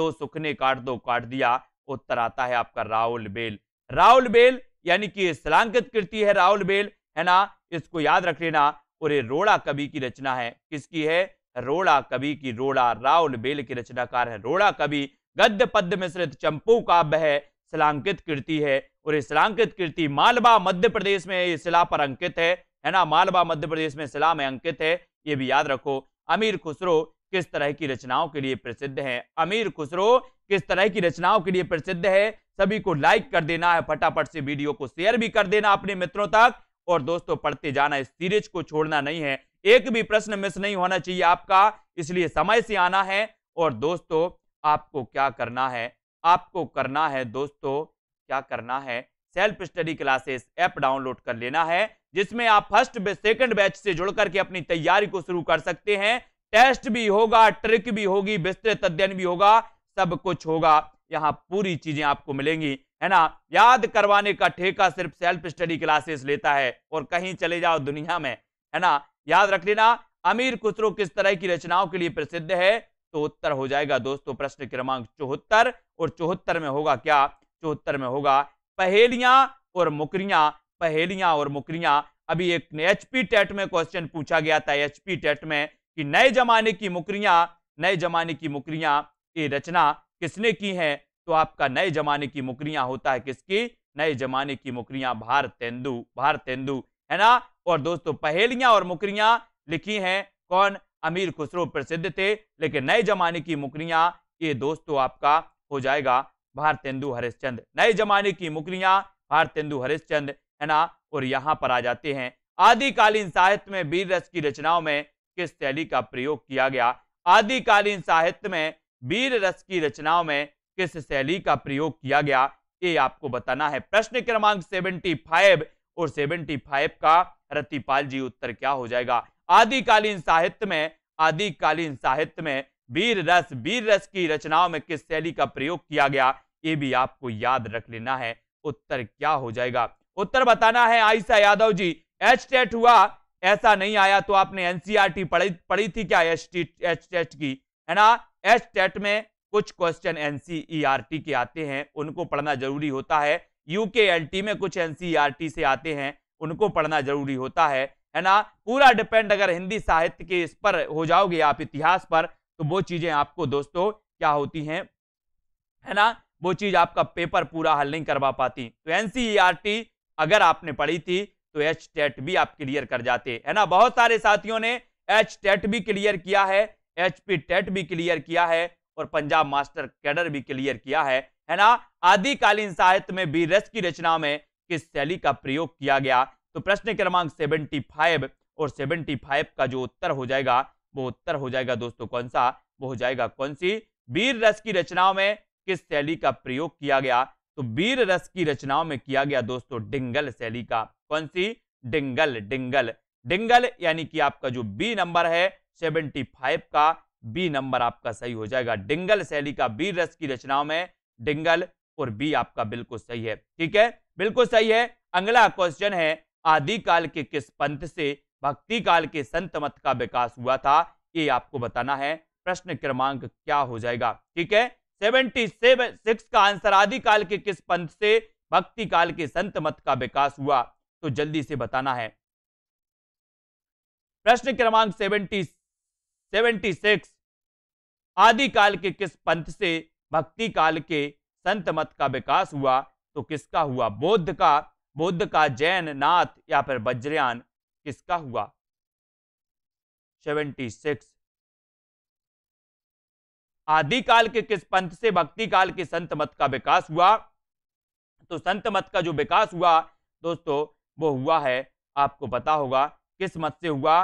दो सुखने काट दो काट दिया उत्तर आता है आपका राहुल बेल राहुल बेल यानी कि शिलांकित कृति है राहुल बेल है ना इसको याद रख लेना और ये रोड़ा कवि की रचना है किसकी है रोड़ा कवि की रोड़ा राउल बेल की रचनाकार है रोड़ा कवि गद्य पद्य मिश्रित चंपू काव्य है शिलांकित कृति है और ये शिलांकित कृति मालवा मध्य प्रदेश में ये शिला पर अंकित है है ना मालवा मध्य प्रदेश में शिला में अंकित है ये भी याद रखो अमीर खुसरो किस तरह की रचनाओं के लिए प्रसिद्ध है अमीर खुसरो किस तरह की रचनाओं के लिए प्रसिद्ध है सभी को लाइक कर देना है फटाफट से वीडियो को शेयर भी कर देना अपने मित्रों तक और दोस्तों पढ़ते जाना इस सीरीज को छोड़ना नहीं है एक भी प्रश्न मिस नहीं होना चाहिए आपका इसलिए समय से आना है और दोस्तों आपको क्या करना है आपको करना है दोस्तों क्या करना है self study classes app download कर लेना है जिसमें आप फर्स्ट सेकंड बैच से जुड़ करके अपनी तैयारी को शुरू कर सकते हैं टेस्ट भी होगा ट्रिक भी होगी विस्तृत अध्ययन भी होगा सब कुछ होगा यहाँ पूरी चीजें आपको मिलेंगी है ना याद करवाने का ठेका सिर्फ सेल्फ स्टडी क्लासेस लेता है और कहीं चले जाओ दुनिया में है ना याद रख लेना अमीर खुसरो किस तरह की रचनाओं के लिए प्रसिद्ध है तो उत्तर हो जाएगा दोस्तों प्रश्न क्रमांक चौहत्तर और चौहत्तर में होगा क्या चौहत्तर में होगा पहेलियां और मुकरियां पहेलियां और मुकरियां अभी एक एचपी टेट में क्वेश्चन पूछा गया था एचपी टेट में कि नए जमाने की मुकरियां नए जमाने की मुकरियां ये रचना किसने की है तो आपका नए जमाने की मुकरियां होता है किसकी नए जमाने की मुकरियां भारतेंदु भारतेंदु है ना और दोस्तों पहेलियां और मुकरियां लिखी हैं कौन अमीर खुसरो प्रसिद्ध थे लेकिन नए जमाने की मुकरियां ये दोस्तों आपका हो जाएगा भारतेंदु हरिश्चंद नए जमाने की मुकरियां भारतेंदु हरिश्चंद है ना और यहाँ पर आ जाते हैं आदिकालीन साहित्य में वीर रस की रचनाओं में किस शैली का प्रयोग किया गया आदिकालीन साहित्य में वीर रस की रचनाओं में किस शैली का प्रयोग किया गया ये आपको बताना है प्रश्न क्रमांक 75 और 75 का रतिपाल जी उत्तर क्या हो जाएगा आदिकालीन साहित्य में आदिकालीन साहित्य में वीर रस वीर रस की रचनाओं में किस शैली का प्रयोग किया गया ये भी आपको याद रख लेना है उत्तर क्या हो जाएगा उत्तर बताना है आयसा यादव जी एच टेट हुआ ऐसा नहीं आया तो आपने एनसीईआरटी e पढ़ी पढ़ी थी क्या एच टेट की है ना एच टेट में कुछ क्वेश्चन एन e के आते हैं उनको पढ़ना जरूरी होता है यू में कुछ एन e से आते हैं उनको पढ़ना जरूरी होता है है ना पूरा डिपेंड अगर हिंदी साहित्य के इस पर हो जाओगे आप इतिहास पर तो वो चीजें आपको दोस्तों क्या होती हैं है ना वो चीज आपका पेपर पूरा हल नहीं करवा पाती तो एनसीईआरटी e अगर आपने पढ़ी थी तो एच टेट भी आप क्लियर कर जाते है ना बहुत सारे साथियों ने एच टेट भी क्लियर किया है एच पी टेट भी क्लियर किया है और पंजाब मास्टर कैडर भी क्लियर किया है है ना आदिकालीन साहित्य में बी रस की रचना में किस शैली का प्रयोग किया गया तो प्रश्न क्रमांक फाइव और फाइव का जो उत्तर हो जाएगा वो उत्तर हो जाएगा दोस्तों कौन सा वो हो जाएगा कौन सी वीर रस की रचनाओं में किस शैली का प्रयोग किया गया तो वीर रस की रचनाओं में किया गया दोस्तों डिंगल शैली का कौन सी डिंगल डिंगल डिंगल यानी कि आपका जो बी नंबर है फाइव का बी नंबर आपका सही हो जाएगा डिंगल शैली का बी रस की रचनाओं में डिंगल और बी आपका बिल्कुल सही है ठीक है बिल्कुल सही है अगला क्वेश्चन है आदिकाल के किस पंथ से भक्ति काल के संत मत का विकास हुआ था ये आपको बताना है प्रश्न क्रमांक क्या हो जाएगा ठीक है सेवेंटी सेवन सिक्स का आंसर आदिकाल के किस पंथ से भक्ति काल के संत मत का विकास हुआ तो जल्दी से बताना है प्रश्न क्रमांक सेवेंटी सेवेंटी सिक्स आदि काल के किस पंथ से भक्ति काल के संत मत का विकास हुआ तो किसका हुआ बौद्ध का बौद्ध का जैन नाथ या फिर वज्रयान किसका हुआ 76 आदि काल के किस पंथ से भक्ति काल के संत मत का विकास हुआ तो संत मत का जो विकास हुआ दोस्तों वो हुआ है आपको पता होगा किस मत से हुआ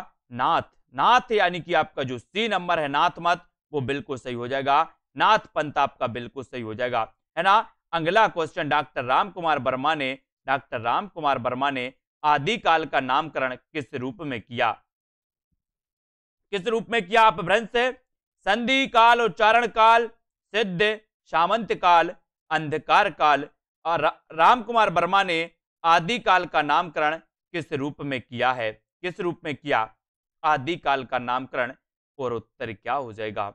नाथ नाथ यानी कि आपका जो सी नंबर है नाथ मत वो बिल्कुल सही हो जाएगा नाथ पंत आपका बिल्कुल सही हो जाएगा है ना अगला क्वेश्चन डॉक्टर राम कुमार वर्मा ने डॉक्टर राम कुमार वर्मा ने आदिकाल का नामकरण किस रूप में किया किस रूप में किया आप भ्रंश से संधि काल उच्चारण काल सिद्ध सामंत काल अंधकार काल और रा, राम कुमार वर्मा ने आदिकाल का नामकरण किस रूप में किया है किस रूप में किया आदिकाल का नामकरण और उत्तर क्या हो जाएगा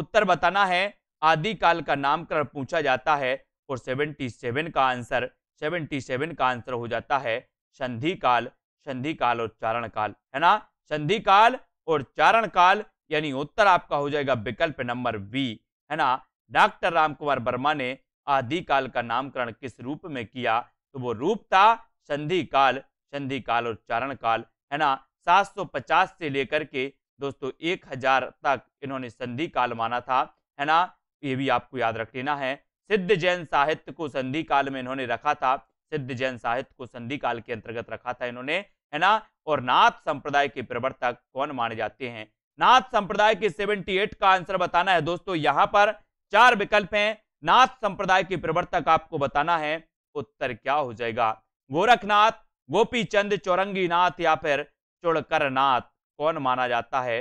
उत्तर बताना है आदि काल का नामकरण पूछा जाता है और 77 का आंसर 77 का आंसर हो जाता है संधि काल संधि काल और चारण काल है ना संधि काल और चारण काल यानी उत्तर आपका हो जाएगा विकल्प नंबर बी है ना डॉक्टर राम कुमार वर्मा ने आदि काल का नामकरण किस रूप में किया तो वो रूप था संधि काल संधि काल और चारण काल है ना 750 से लेकर के दोस्तों एक हजार तक इन्होंने संधि काल माना था है ना ये भी आपको याद रख लेना है सिद्ध जैन साहित्य को संधि काल में इन्होंने रखा था सिद्ध जैन साहित्य को संधि काल के अंतर्गत रखा था इन्होंने है ना और नाथ संप्रदाय के प्रवर्तक कौन माने जाते हैं नाथ संप्रदाय के 78 का आंसर बताना है दोस्तों यहां पर चार विकल्प हैं नाथ संप्रदाय के प्रवर्तक आपको बताना है उत्तर क्या हो जाएगा गोरखनाथ गोपी चंद चौरंगी नाथ या फिर चुड़कर नाथ कौन माना जाता है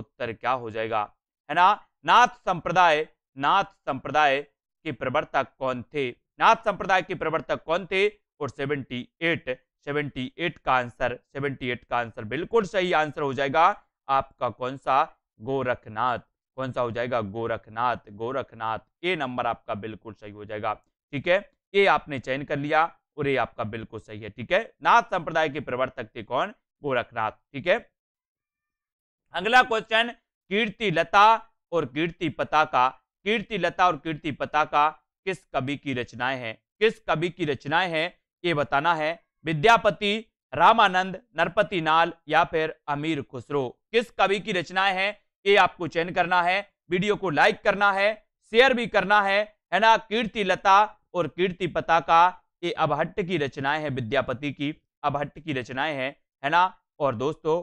उत्तर क्या हो जाएगा है ना नाथ संप्रदाय नाथ संप्रदाय के प्रवर्तक कौन थे नाथ संप्रदाय के प्रवर्तक कौन थे और 78 78 का आंसर 78 का आंसर बिल्कुल सही आंसर हो जाएगा आपका कौन सा गोरखनाथ कौन सा हो जाएगा गोरखनाथ गोरखनाथ ए नंबर आपका बिल्कुल सही हो जाएगा ठीक है ये आपने चयन कर लिया और ये आपका बिल्कुल सही है ठीक है नाथ संप्रदाय के प्रवर्तक थे कौन गोरखनाथ ठीक है अगला क्वेश्चन कीर्ति लता और कीर्ति पताका कीर्ति लता और कीर्ति पताका किस कवि की रचनाएं हैं किस कवि की रचनाएं हैं ये बताना है विद्यापति रामानंद नरपति नाल या फिर अमीर खुसरो किस कवि की रचनाएं हैं ये आपको चयन करना है वीडियो को लाइक करना है शेयर भी करना है है ना कीर्ति लता और कीर्ति पताका ये अभट्ट की रचनाएं हैं विद्यापति की अभट्ट की रचनाएं हैं है ना और दोस्तों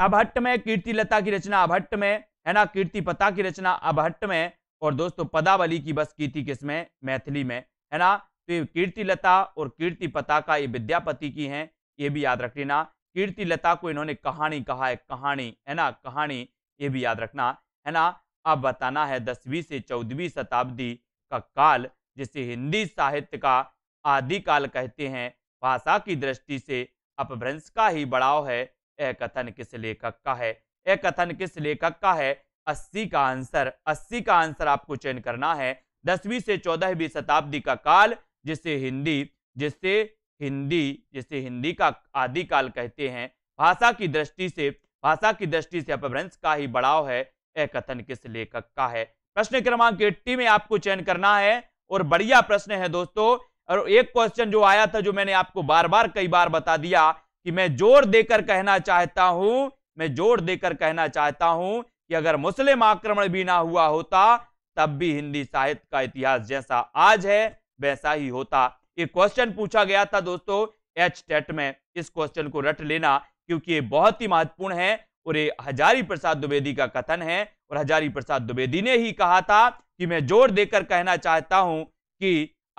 अभट्ट में कीर्ति लता की रचना अभट्ट में है ना कीर्ति पता की रचना अभट्ट में और दोस्तों पदावली की बस की थी किसमें मैथिली में है ना तो ये कीर्ति लता और कीर्ति पता का ये विद्यापति की हैं ये भी याद रख लेना कीर्ति लता को इन्होंने कहानी कहा है कहानी है ना कहानी ये भी याद रखना है ना अब बताना है दसवीं से चौदहवीं शताब्दी का काल जिसे हिंदी साहित्य का आदि काल कहते हैं भाषा की दृष्टि से अपभ्रंश का ही बढ़ाव है यह कथन किस लेखक का है यह कथन किस लेखक का है अस्सी का आंसर अस्सी का आंसर आपको चयन करना है दसवीं से चौदहवीं शताब्दी का काल जिसे हिंदी जिसे हिंदी जिसे हिंदी का आदि काल कहते हैं भाषा की दृष्टि से भाषा की दृष्टि से अपभ्रंश का ही बढ़ाव है यह कथन किस लेखक का है प्रश्न क्रमांक एट्टी में आपको चयन करना है और बढ़िया प्रश्न है दोस्तों और एक क्वेश्चन जो आया था जो मैंने आपको बार बार कई बार बता दिया कि मैं जोर देकर कहना चाहता हूं मैं जोर देकर कहना चाहता हूं कि अगर मुस्लिम आक्रमण भी ना हुआ होता तब भी हिंदी साहित्य का इतिहास जैसा आज है वैसा ही होता एक क्वेश्चन पूछा गया था दोस्तों एच टेट में इस क्वेश्चन को रट लेना क्योंकि ये बहुत ही महत्वपूर्ण है और ये हजारी प्रसाद द्विवेदी का कथन है और हजारी प्रसाद द्विवेदी ने ही कहा था कि मैं जोर देकर कहना चाहता हूं कि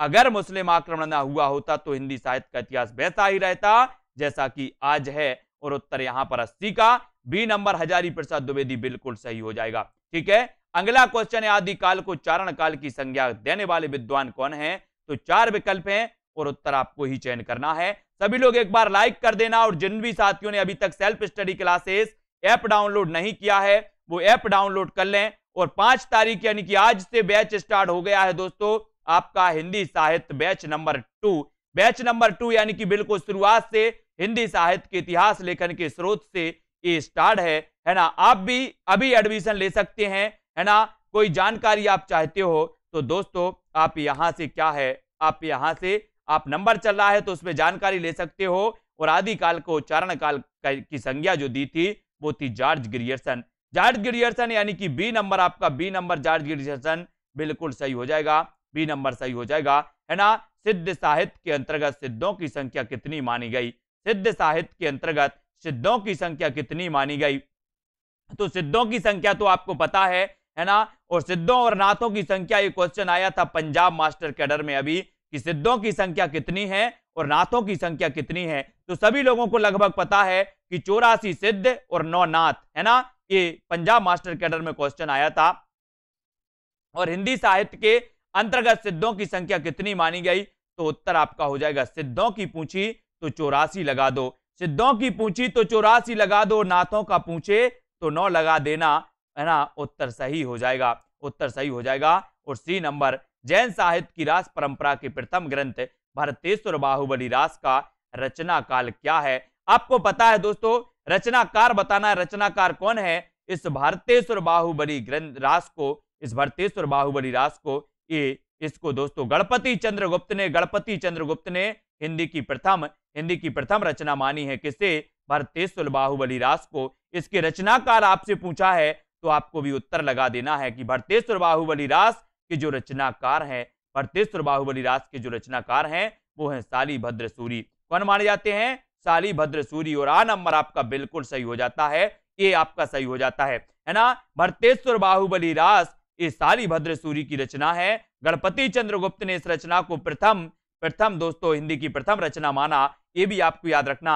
अगर मुस्लिम आक्रमण ना हुआ होता तो हिंदी साहित्य का इतिहास वैसा ही रहता जैसा कि आज है और उत्तर यहां पर अस्सी का बी नंबर हजारी प्रसाद द्विवेदी बिल्कुल सही हो जाएगा ठीक है अगला क्वेश्चन है आदि काल को चारण काल की संज्ञा देने वाले विद्वान कौन है तो चार विकल्प हैं और उत्तर आपको ही चयन करना है सभी लोग एक बार लाइक कर देना और जिन भी साथियों ने अभी तक self study classes app download नहीं किया है वो ऐप डाउनलोड कर लें और पांच तारीख यानी कि आज से बैच स्टार्ट हो गया है दोस्तों आपका हिंदी साहित्य batch number two batch number two यानी कि बिल्कुल शुरुआत से हिंदी साहित्य के इतिहास लेखन के स्रोत से ये स्टार्ट है है ना आप भी अभी एडमिशन ले सकते हैं है ना कोई जानकारी आप चाहते हो तो दोस्तों आप यहाँ से क्या है आप यहाँ से आप नंबर चल रहा है तो उसमें जानकारी ले सकते हो और आदिकाल को उच्चारण काल की संज्ञा जो दी थी वो थी जॉर्ज ग्रियर्सन जॉर्ज ग्रियर्सन यानी कि बी नंबर आपका बी नंबर जॉर्ज ग्रियर्सन बिल्कुल सही हो जाएगा बी नंबर सही हो जाएगा है ना सिद्ध साहित्य के अंतर्गत सिद्धों की संख्या कितनी मानी गई सिद्ध साहित्य के अंतर्गत सिद्धों की संख्या कितनी मानी गई तो सिद्धों की संख्या तो आपको पता है है ना और सिद्धों और नाथों की संख्या ये क्वेश्चन आया था पंजाब मास्टर कैडर में अभी कि सिद्धों की संख्या कितनी है और नाथों की संख्या कितनी है तो सभी लोगों को लगभग पता है कि चौरासी सिद्ध और नौ नाथ है ना ये पंजाब मास्टर कैडर में क्वेश्चन आया था और हिंदी साहित्य के अंतर्गत सिद्धों की संख्या कितनी मानी गई तो उत्तर आपका हो जाएगा सिद्धों की पूछी तो चौरासी लगा दो सिद्धों की पूछी तो चौरासी लगा दो नाथों का पूछे तो नौ लगा देना है ना उत्तर सही हो जाएगा उत्तर सही हो जाएगा और सी नंबर जैन साहित्य की रास परंपरा के प्रथम ग्रंथ भरतेश्वर बाहुबली रास का रचना काल क्या है आपको पता है दोस्तों रचनाकार बताना है रचनाकार कौन है इस भारतेश्वर बाहुबली ग्रंथ रास को इस भरतेश्वर बाहुबली रास को ये इसको दोस्तों गणपति चंद्रगुप्त ने गणपति चंद्रगुप्त ने हिंदी की प्रथम हिंदी की प्रथम रचना मानी है किसे भरतेश्वर बाहुबली रास को इसके रचनाकार आपसे पूछा है तो आपको भी उत्तर लगा देना है कि भरतेश्वर बाहुबली रास के जो रचनाकार हैं भरतेश्वर बाहुबली रास के जो रचनाकार हैं वो हैं साली भद्र सूरी कौन माने जाते हैं साली भद्र सूरी और आ नंबर आपका बिल्कुल सही हो जाता है ये आपका सही हो जाता है है ना भरतेश्वर बाहुबली रास ये साली भद्र सूरी की रचना है गणपति चंद्रगुप्त ने इस रचना को प्रथम प्रथम दोस्तों हिंदी की प्रथम रचना माना ये भी आपको याद रखना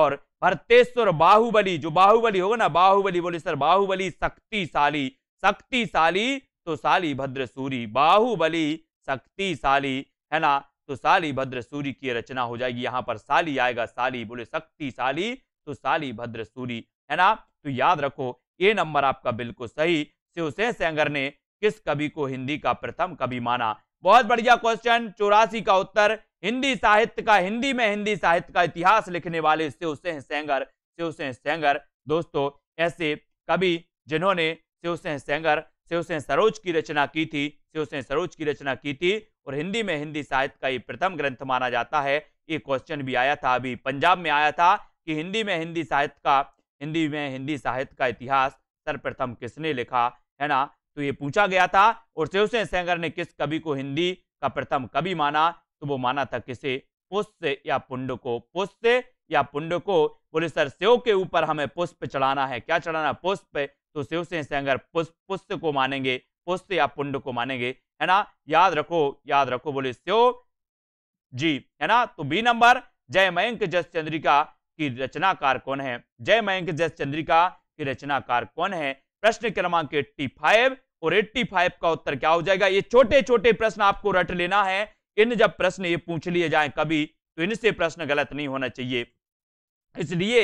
और भरतेश्वर बाहुबली जो बाहुबली होगा ना बाहुबली बोले सर बाहुबली शक्तिशाली शक्तिशाली तो साली भद्र सूरी बाहुबली शक्तिशाली है ना तो साली भद्र सूरी की रचना हो जाएगी यहाँ पर साली आएगा साली बोले शक्तिशाली तो साली भद्र सूरी है ना तो याद रखो ये नंबर आपका बिल्कुल सही शिवसेन सेंगर ने किस कवि को हिंदी का प्रथम कवि माना बहुत बढ़िया क्वेश्चन चौरासी का उत्तर हिंदी साहित्य का हिंदी में हिंदी साहित्य का इतिहास लिखने वाले शिव सिंह सेंगर शिव सिंह सेंगर दोस्तों ऐसे कवि जिन्होंने शिव सिंह सेंगर शिव सिंह सरोज की रचना की थी शिव सिंह सरोज की रचना की थी और हिंदी में हिंदी साहित्य का ये प्रथम ग्रंथ माना जाता है ये क्वेश्चन भी आया था अभी पंजाब में आया था कि हिंदी में हिंदी साहित्य का हिंदी में हिंदी साहित्य का इतिहास सर्वप्रथम किसने लिखा है ना तो ये पूछा गया था और शिवसेन सेंगर ने किस कवि को हिंदी का प्रथम कवि माना तो वो माना था किसे पुष्य या पुंड को पुष्य या पुंड को बोले सर शिव के ऊपर हमें पुष्प चढ़ाना है क्या चढ़ाना पुष्प तो शिवसेन सेंगर पुष्प पुष्य को मानेंगे पुष्प या पुंड को मानेंगे है ना याद रखो याद रखो बोले शिव जी है ना तो बी नंबर जय मयंक जस चंद्रिका की रचनाकार कौन है जय मयंक जस चंद्रिका की रचनाकार कौन है प्रश्न क्रमांक 85 और 85 का उत्तर क्या हो जाएगा ये छोटे छोटे प्रश्न आपको रट लेना है इन जब प्रश्न ये पूछ लिए जाए कभी तो इनसे प्रश्न गलत नहीं होना चाहिए इसलिए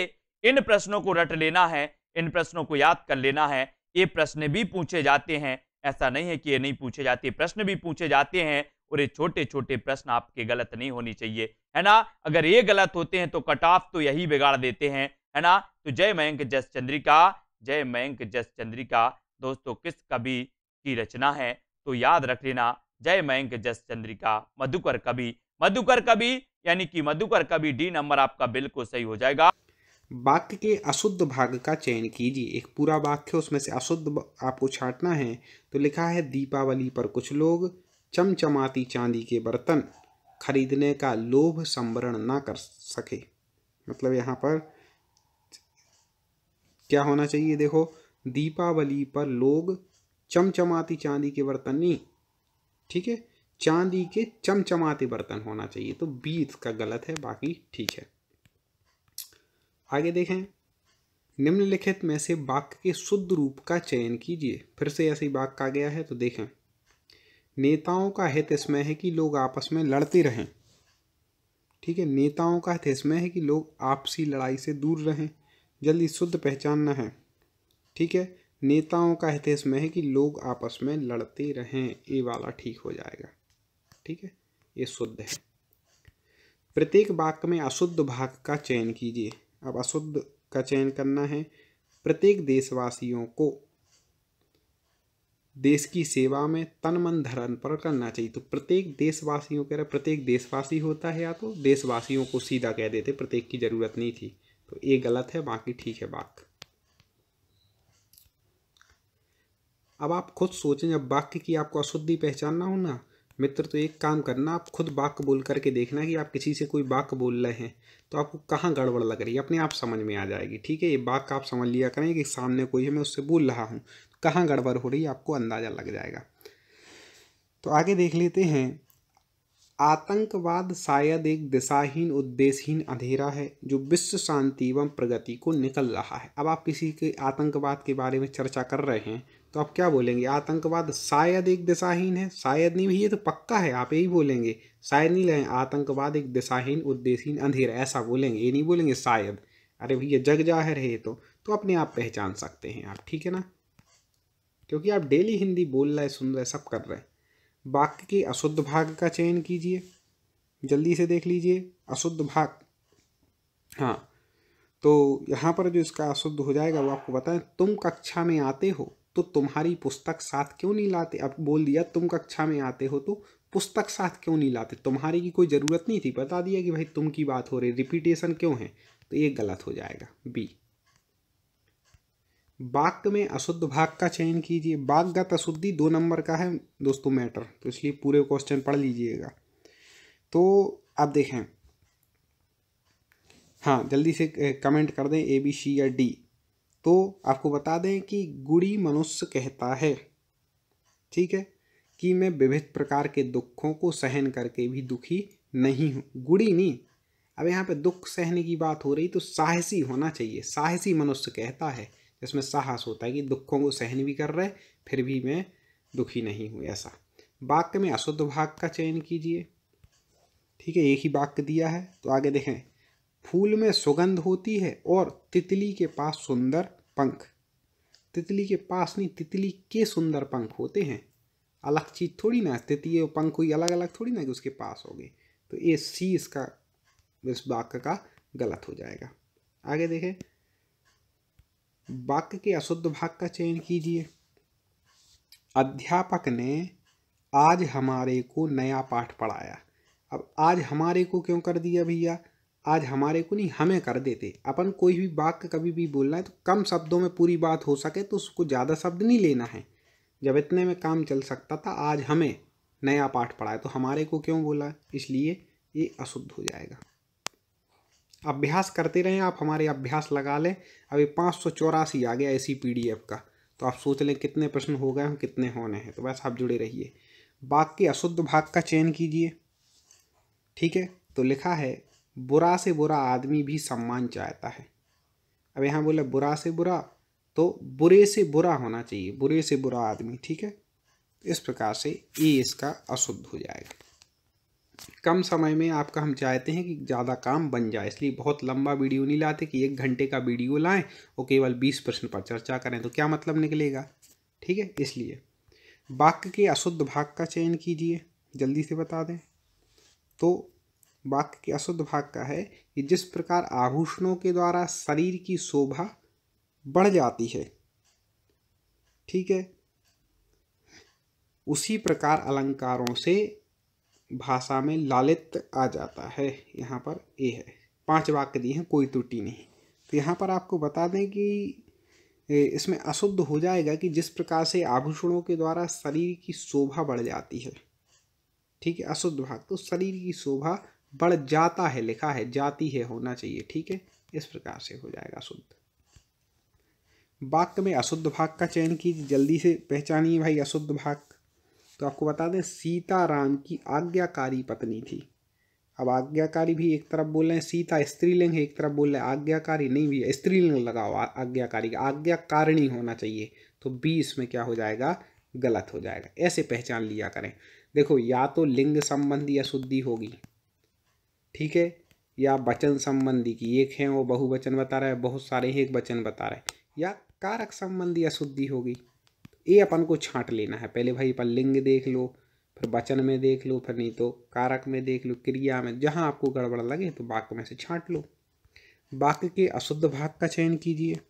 इन प्रश्नों को रट लेना है इन प्रश्नों को याद कर लेना है ये प्रश्न भी पूछे जाते हैं ऐसा नहीं है कि ये नहीं पूछे जाते प्रश्न भी पूछे जाते हैं और ये छोटे छोटे प्रश्न आपके गलत नहीं होनी चाहिए है ना अगर ये गलत होते हैं तो कट ऑफ तो यही बिगाड़ देते हैं है ना तो जय मयंक जस चंद्रिका जय मयंक जस चंद्रिका दोस्तों किस कवि की रचना है तो याद रख लेना जय मयंक जस चंद्रिका मधुकर कवि मधुकर कवि यानी कि मधुकर कवि डी नंबर आपका बिल्कुल सही हो जाएगा वाक्य के अशुद्ध भाग का चयन कीजिए एक पूरा वाक्य उसमें से अशुद्ध आपको छाटना है तो लिखा है दीपावली पर कुछ लोग चमचमाती चांदी के बर्तन खरीदने का लोभ संवरण ना कर सके मतलब यहाँ पर क्या होना चाहिए देखो दीपावली पर लोग चमचमाती चांदी के बर्तन नहीं ठीक है चांदी के चमचमाते बर्तन होना चाहिए तो बी इसका गलत है बाकी ठीक है आगे देखें निम्नलिखित में से वाक्य के शुद्ध रूप का चयन कीजिए फिर से ऐसे ही वाक्य आ गया है तो देखें नेताओं का हित इसमें है कि लोग आपस में लड़ते रहें ठीक है नेताओं का हित इसमें है कि लोग आपसी लड़ाई से दूर रहें जल्दी शुद्ध पहचानना है ठीक है नेताओं का हित इसमें है कि लोग आपस में लड़ते रहें ये वाला ठीक हो जाएगा ठीक है ये शुद्ध है प्रत्येक वाक्य में अशुद्ध भाग का चयन कीजिए अब अशुद्ध का चयन करना है प्रत्येक देशवासियों को देश की सेवा में तन मन धन पर करना चाहिए तो प्रत्येक देशवासियों कह रहे प्रत्येक देशवासी होता है या तो देशवासियों को सीधा कह देते प्रत्येक की जरूरत नहीं थी तो ये गलत है बाकी ठीक है बाक अब आप खुद सोचें जब वाक्य की आपको अशुद्धि पहचानना हो ना मित्र तो एक काम करना आप खुद वाक्य बोल करके देखना कि आप किसी से कोई बाक बोल रहे हैं तो आपको कहाँ गड़बड़ लग रही है अपने आप समझ में आ जाएगी ठीक है ये वाक्य आप समझ लिया करें कि सामने कोई है मैं उससे बोल रहा हूँ कहाँ गड़बड़ हो रही है आपको अंदाज़ा लग जाएगा तो आगे देख लेते हैं आतंकवाद शायद एक दिशाहीन उद्देश्यहीन अंधेरा है जो विश्व शांति एवं प्रगति को निकल रहा है अब आप किसी के आतंकवाद के बारे में चर्चा कर रहे हैं तो आप क्या बोलेंगे आतंकवाद शायद एक दिशाहीन है शायद नहीं भैया तो पक्का है आप यही बोलेंगे शायद नहीं लें आतंकवाद एक दिशाहीन उद्देश्यहीन अंधेरा ऐसा बोलेंगे ये नहीं बोलेंगे शायद अरे भैया जग जाहिर है तो तो अपने आप पहचान सकते हैं आप ठीक है ना क्योंकि आप डेली हिंदी बोल रहे सुन रहे सब कर रहे हैं वाक्य के अशुद्ध भाग का चयन कीजिए जल्दी से देख लीजिए अशुद्ध भाग हाँ तो यहाँ पर जो इसका अशुद्ध हो जाएगा वो आपको बताएं तुम कक्षा में आते हो तो तुम्हारी पुस्तक साथ क्यों नहीं लाते अब बोल दिया तुम कक्षा में आते हो तो पुस्तक साथ क्यों नहीं लाते तुम्हारी की कोई ज़रूरत नहीं थी बता दिया कि भाई तुम की बात हो रही रिपीटेशन क्यों है तो ये गलत हो जाएगा बी वाक्य में अशुद्ध भाग का चयन कीजिए वाक्यगत अशुद्धि दो नंबर का है दोस्तों मैटर तो इसलिए पूरे क्वेश्चन पढ़ लीजिएगा तो अब देखें हाँ जल्दी से कमेंट कर दें ए बी सी या डी तो आपको बता दें कि गुड़ी मनुष्य कहता है ठीक है कि मैं विभिन्न प्रकार के दुखों को सहन करके भी दुखी नहीं हूँ गुड़ी नहीं अब यहाँ पे दुख सहने की बात हो रही तो साहसी होना चाहिए साहसी मनुष्य कहता है इसमें साहस होता है कि दुखों को सहन भी कर रहे फिर भी मैं दुखी नहीं हूँ ऐसा वाक्य में अशुद्ध भाग का चयन कीजिए ठीक है एक ही वाक्य दिया है तो आगे देखें फूल में सुगंध होती है और तितली के पास सुंदर पंख तितली के पास नहीं तितली के सुंदर पंख होते हैं अलग चीज़ थोड़ी ना तितली और पंख कोई अलग अलग थोड़ी ना कि उसके पास हो गए तो ये सी इसका इस वाक्य का गलत हो जाएगा आगे देखें वाक्य के अशुद्ध भाग का चयन कीजिए अध्यापक ने आज हमारे को नया पाठ पढ़ाया अब आज हमारे को क्यों कर दिया भैया आज हमारे को नहीं हमें कर देते अपन कोई भी वाक्य कभी भी बोलना है तो कम शब्दों में पूरी बात हो सके तो उसको ज़्यादा शब्द नहीं लेना है जब इतने में काम चल सकता था आज हमें नया पाठ पढ़ाया तो हमारे को क्यों बोला इसलिए ये अशुद्ध हो जाएगा अभ्यास करते रहें आप हमारे अभ्यास लगा लें अभी पाँच सौ चौरासी आ गया इसी पी का तो आप सोच लें कितने प्रश्न हो गए हैं कितने होने हैं तो बस आप जुड़े रहिए बाग के अशुद्ध भाग का चयन कीजिए ठीक है तो लिखा है बुरा से बुरा आदमी भी सम्मान चाहता है अब यहाँ बोले बुरा से बुरा तो बुरे से बुरा होना चाहिए बुरे से बुरा आदमी ठीक है इस प्रकार से ये इसका अशुद्ध हो जाएगा कम समय में आपका हम चाहते हैं कि ज़्यादा काम बन जाए इसलिए बहुत लंबा वीडियो नहीं लाते कि एक घंटे का वीडियो लाएं और केवल बीस प्रश्न पर चर्चा करें तो क्या मतलब निकलेगा ठीक है इसलिए वाक्य के अशुद्ध भाग का चयन कीजिए जल्दी से बता दें तो वाक्य के अशुद्ध भाग का है कि जिस प्रकार आभूषणों के द्वारा शरीर की शोभा बढ़ जाती है ठीक है उसी प्रकार अलंकारों से भाषा में लालित आ जाता है यहाँ पर ए है पांच वाक्य दिए हैं कोई त्रुटि नहीं तो यहाँ पर आपको बता दें कि इसमें अशुद्ध हो जाएगा कि जिस प्रकार से आभूषणों के द्वारा शरीर की शोभा बढ़ जाती है ठीक है अशुद्ध भाग तो शरीर की शोभा बढ़ जाता है लिखा है जाती है होना चाहिए ठीक है इस प्रकार से हो जाएगा शुद्ध वाक्य में अशुद्ध भाग का चयन कीजिए जल्दी से पहचानिए भाई अशुद्ध भाग तो आपको बता दें सीता राम की आज्ञाकारी पत्नी थी अब आज्ञाकारी भी एक तरफ बोल रहे हैं सीता स्त्रीलिंग है एक तरफ बोल रहे हैं आज्ञाकारी नहीं भी स्त्रीलिंग लगाओ आज्ञाकारी आज्ञाकारिणी होना चाहिए तो बी इसमें क्या हो जाएगा गलत हो जाएगा ऐसे पहचान लिया करें देखो या तो लिंग संबंधी अशुद्धि होगी ठीक है या वचन संबंधी की एक है वो बहुवचन बता रहा है बहुत सारे हैं एक वचन बता रहा है या कारक संबंधी अशुद्धि होगी ये अपन को छांट लेना है पहले भाई अपन लिंग देख लो फिर वचन में देख लो फिर नहीं तो कारक में देख लो क्रिया में जहाँ आपको गड़बड़ लगे तो वाक्य में से छांट लो वाक्य के अशुद्ध भाग का चयन कीजिए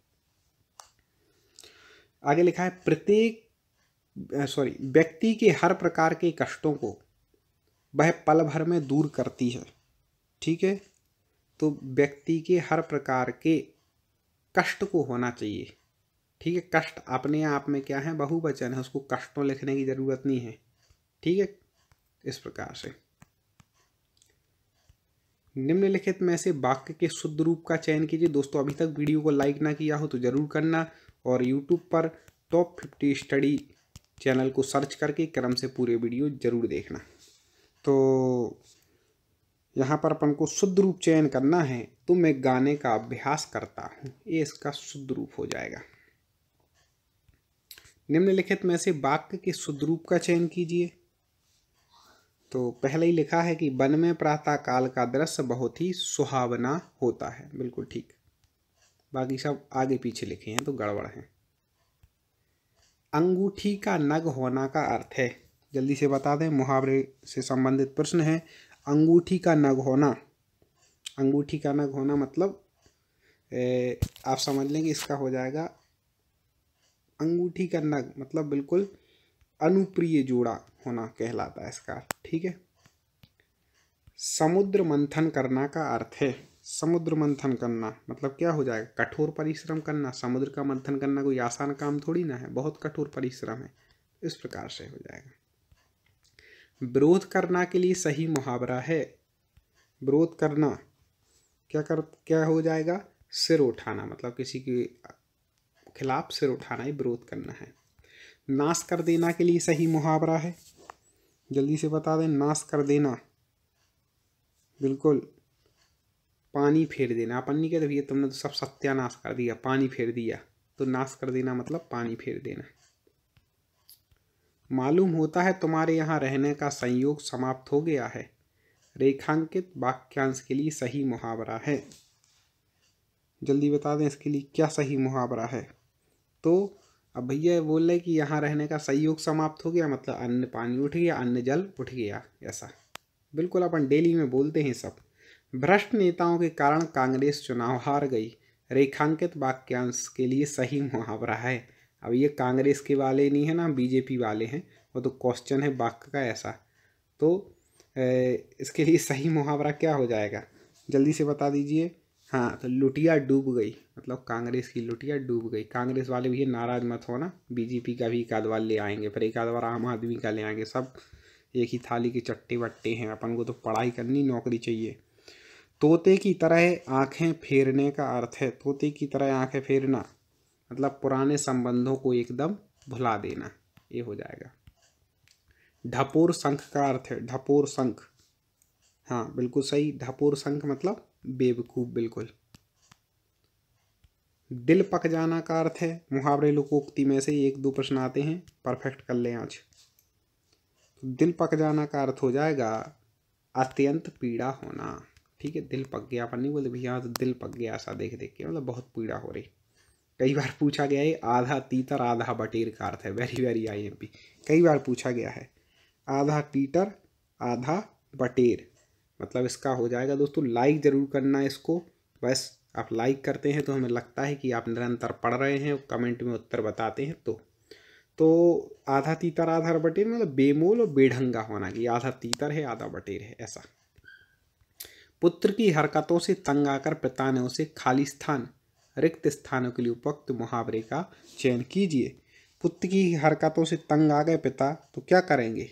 आगे लिखा है प्रत्येक सॉरी व्यक्ति के हर प्रकार के कष्टों को वह पल भर में दूर करती है ठीक है तो व्यक्ति के हर प्रकार के कष्ट को होना चाहिए ठीक है कष्ट अपने आप में क्या है बहुवचन है उसको कष्टों लिखने की ज़रूरत नहीं है ठीक है इस प्रकार से निम्नलिखित में से वाक्य के शुद्ध रूप का चयन कीजिए दोस्तों अभी तक वीडियो को लाइक ना किया हो तो ज़रूर करना और यूट्यूब पर टॉप फिफ्टी स्टडी चैनल को सर्च करके क्रम से पूरे वीडियो ज़रूर देखना तो यहाँ पर अपन को शुद्ध रूप चयन करना है तो मैं गाने का अभ्यास करता हूँ ये इसका शुद्ध रूप हो जाएगा निम्नलिखित में से वाक्य के सुद्रूप का चयन कीजिए तो पहले ही लिखा है कि वन में प्रातः काल का दृश्य बहुत ही सुहावना होता है बिल्कुल ठीक बाकी सब आगे पीछे लिखे हैं तो गड़बड़ हैं अंगूठी का नग होना का अर्थ है जल्दी से बता दें मुहावरे से संबंधित प्रश्न है अंगूठी का नग होना अंगूठी का नग होना मतलब ए, आप समझ लें कि इसका हो जाएगा अंगूठी का नग मतलब बिल्कुल अनुप्रिय जोड़ा होना कहलाता है इसका ठीक है समुद्र मंथन करना का अर्थ है समुद्र मंथन करना मतलब क्या हो जाएगा कठोर परिश्रम करना समुद्र का मंथन करना कोई आसान काम थोड़ी ना है बहुत कठोर परिश्रम है इस प्रकार से हो जाएगा विरोध करना के लिए सही मुहावरा है विरोध करना क्या कर क्या हो जाएगा सिर उठाना मतलब किसी की खिलाफ सिर उठाना है विरोध करना है नाश कर देना के लिए सही मुहावरा है जल्दी से बता दें नाश कर देना बिल्कुल पानी फेर देना अपन नहीं कहते भैया तुमने तो सब सत्यानाश कर दिया पानी फेर दिया तो नाश कर देना मतलब पानी फेर देना मालूम होता है तुम्हारे यहाँ रहने का संयोग समाप्त हो गया है रेखांकित वाक्यांश के लिए सही मुहावरा है जल्दी बता दें इसके लिए क्या सही मुहावरा है तो अब भैया बोल रहे कि यहाँ रहने का संयोग समाप्त हो गया मतलब अन्य पानी उठ गया अन्य जल उठ गया ऐसा बिल्कुल अपन डेली में बोलते हैं सब भ्रष्ट नेताओं के कारण कांग्रेस चुनाव हार गई रेखांकित वाक्यांश के लिए सही मुहावरा है अब ये कांग्रेस के वाले नहीं है ना बीजेपी वाले हैं वो तो क्वेश्चन है वाक्य का ऐसा तो इसके लिए सही मुहावरा क्या हो जाएगा जल्दी से बता दीजिए हाँ तो लुटिया डूब गई मतलब कांग्रेस की लुटिया डूब गई कांग्रेस वाले भी नाराज मत हो ना बीजेपी का भी एक आधवार ले आएंगे पर एक आधवार आम आदमी का ले आएंगे सब एक ही थाली के चट्टे बट्टे हैं अपन को तो पढ़ाई करनी नौकरी चाहिए तोते की तरह आंखें फेरने का अर्थ है तोते की तरह आंखें फेरना मतलब पुराने संबंधों को एकदम भुला देना ये हो जाएगा ढपोर शंख का अर्थ है ढपोर शंख हाँ बिल्कुल सही ढपोर शंख मतलब बेवकूफ़ बिल्कुल दिल पक जाना का अर्थ है मुहावरे लोकोक्ति में से एक दो प्रश्न आते हैं परफेक्ट कर लें आज तो दिल पक जाना का अर्थ हो जाएगा अत्यंत पीड़ा होना ठीक है दिल पक गया अपन नहीं बोलते भैया तो दिल पक गया ऐसा देख देख के मतलब बहुत पीड़ा हो रही कई बार पूछा गया है आधा तीतर आधा बटेर का अर्थ है very very I M P कई बार पूछा गया है आधा तीतर आधा बटेर मतलब इसका हो जाएगा दोस्तों लाइक ज़रूर करना इसको बस आप लाइक करते हैं तो हमें लगता है कि आप निरंतर पढ़ रहे हैं कमेंट में उत्तर बताते हैं तो तो आधा तीतर आधा बटेर मतलब बेमोल और बेढंगा होना कि आधा तीतर है आधा बटेर है ऐसा पुत्र की हरकतों से तंग आकर पिता ने उसे खाली स्थान रिक्त स्थानों के लिए उपयुक्त मुहावरे का चयन कीजिए पुत्र की हरकतों से तंग आ गए पिता तो क्या करेंगे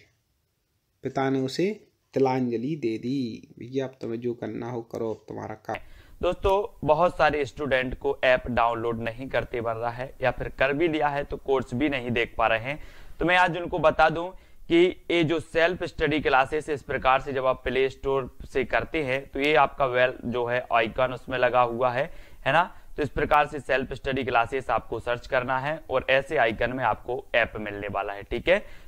पिता ने उसे तिलांजलि दे दी भैया अब तुम्हें जो करना हो करो अब तुम्हारा काम दोस्तों बहुत सारे स्टूडेंट को ऐप डाउनलोड नहीं करते बन रहा है या फिर कर भी लिया है तो कोर्स भी नहीं देख पा रहे हैं तो मैं आज उनको बता दूं कि ये जो सेल्फ स्टडी क्लासेस इस प्रकार से जब आप प्ले स्टोर से करते हैं तो ये आपका वेल जो है आइकन उसमें लगा हुआ है है ना तो इस प्रकार से सेल्फ स्टडी क्लासेस आपको सर्च करना है और ऐसे आइकन में आपको ऐप मिलने वाला है ठीक है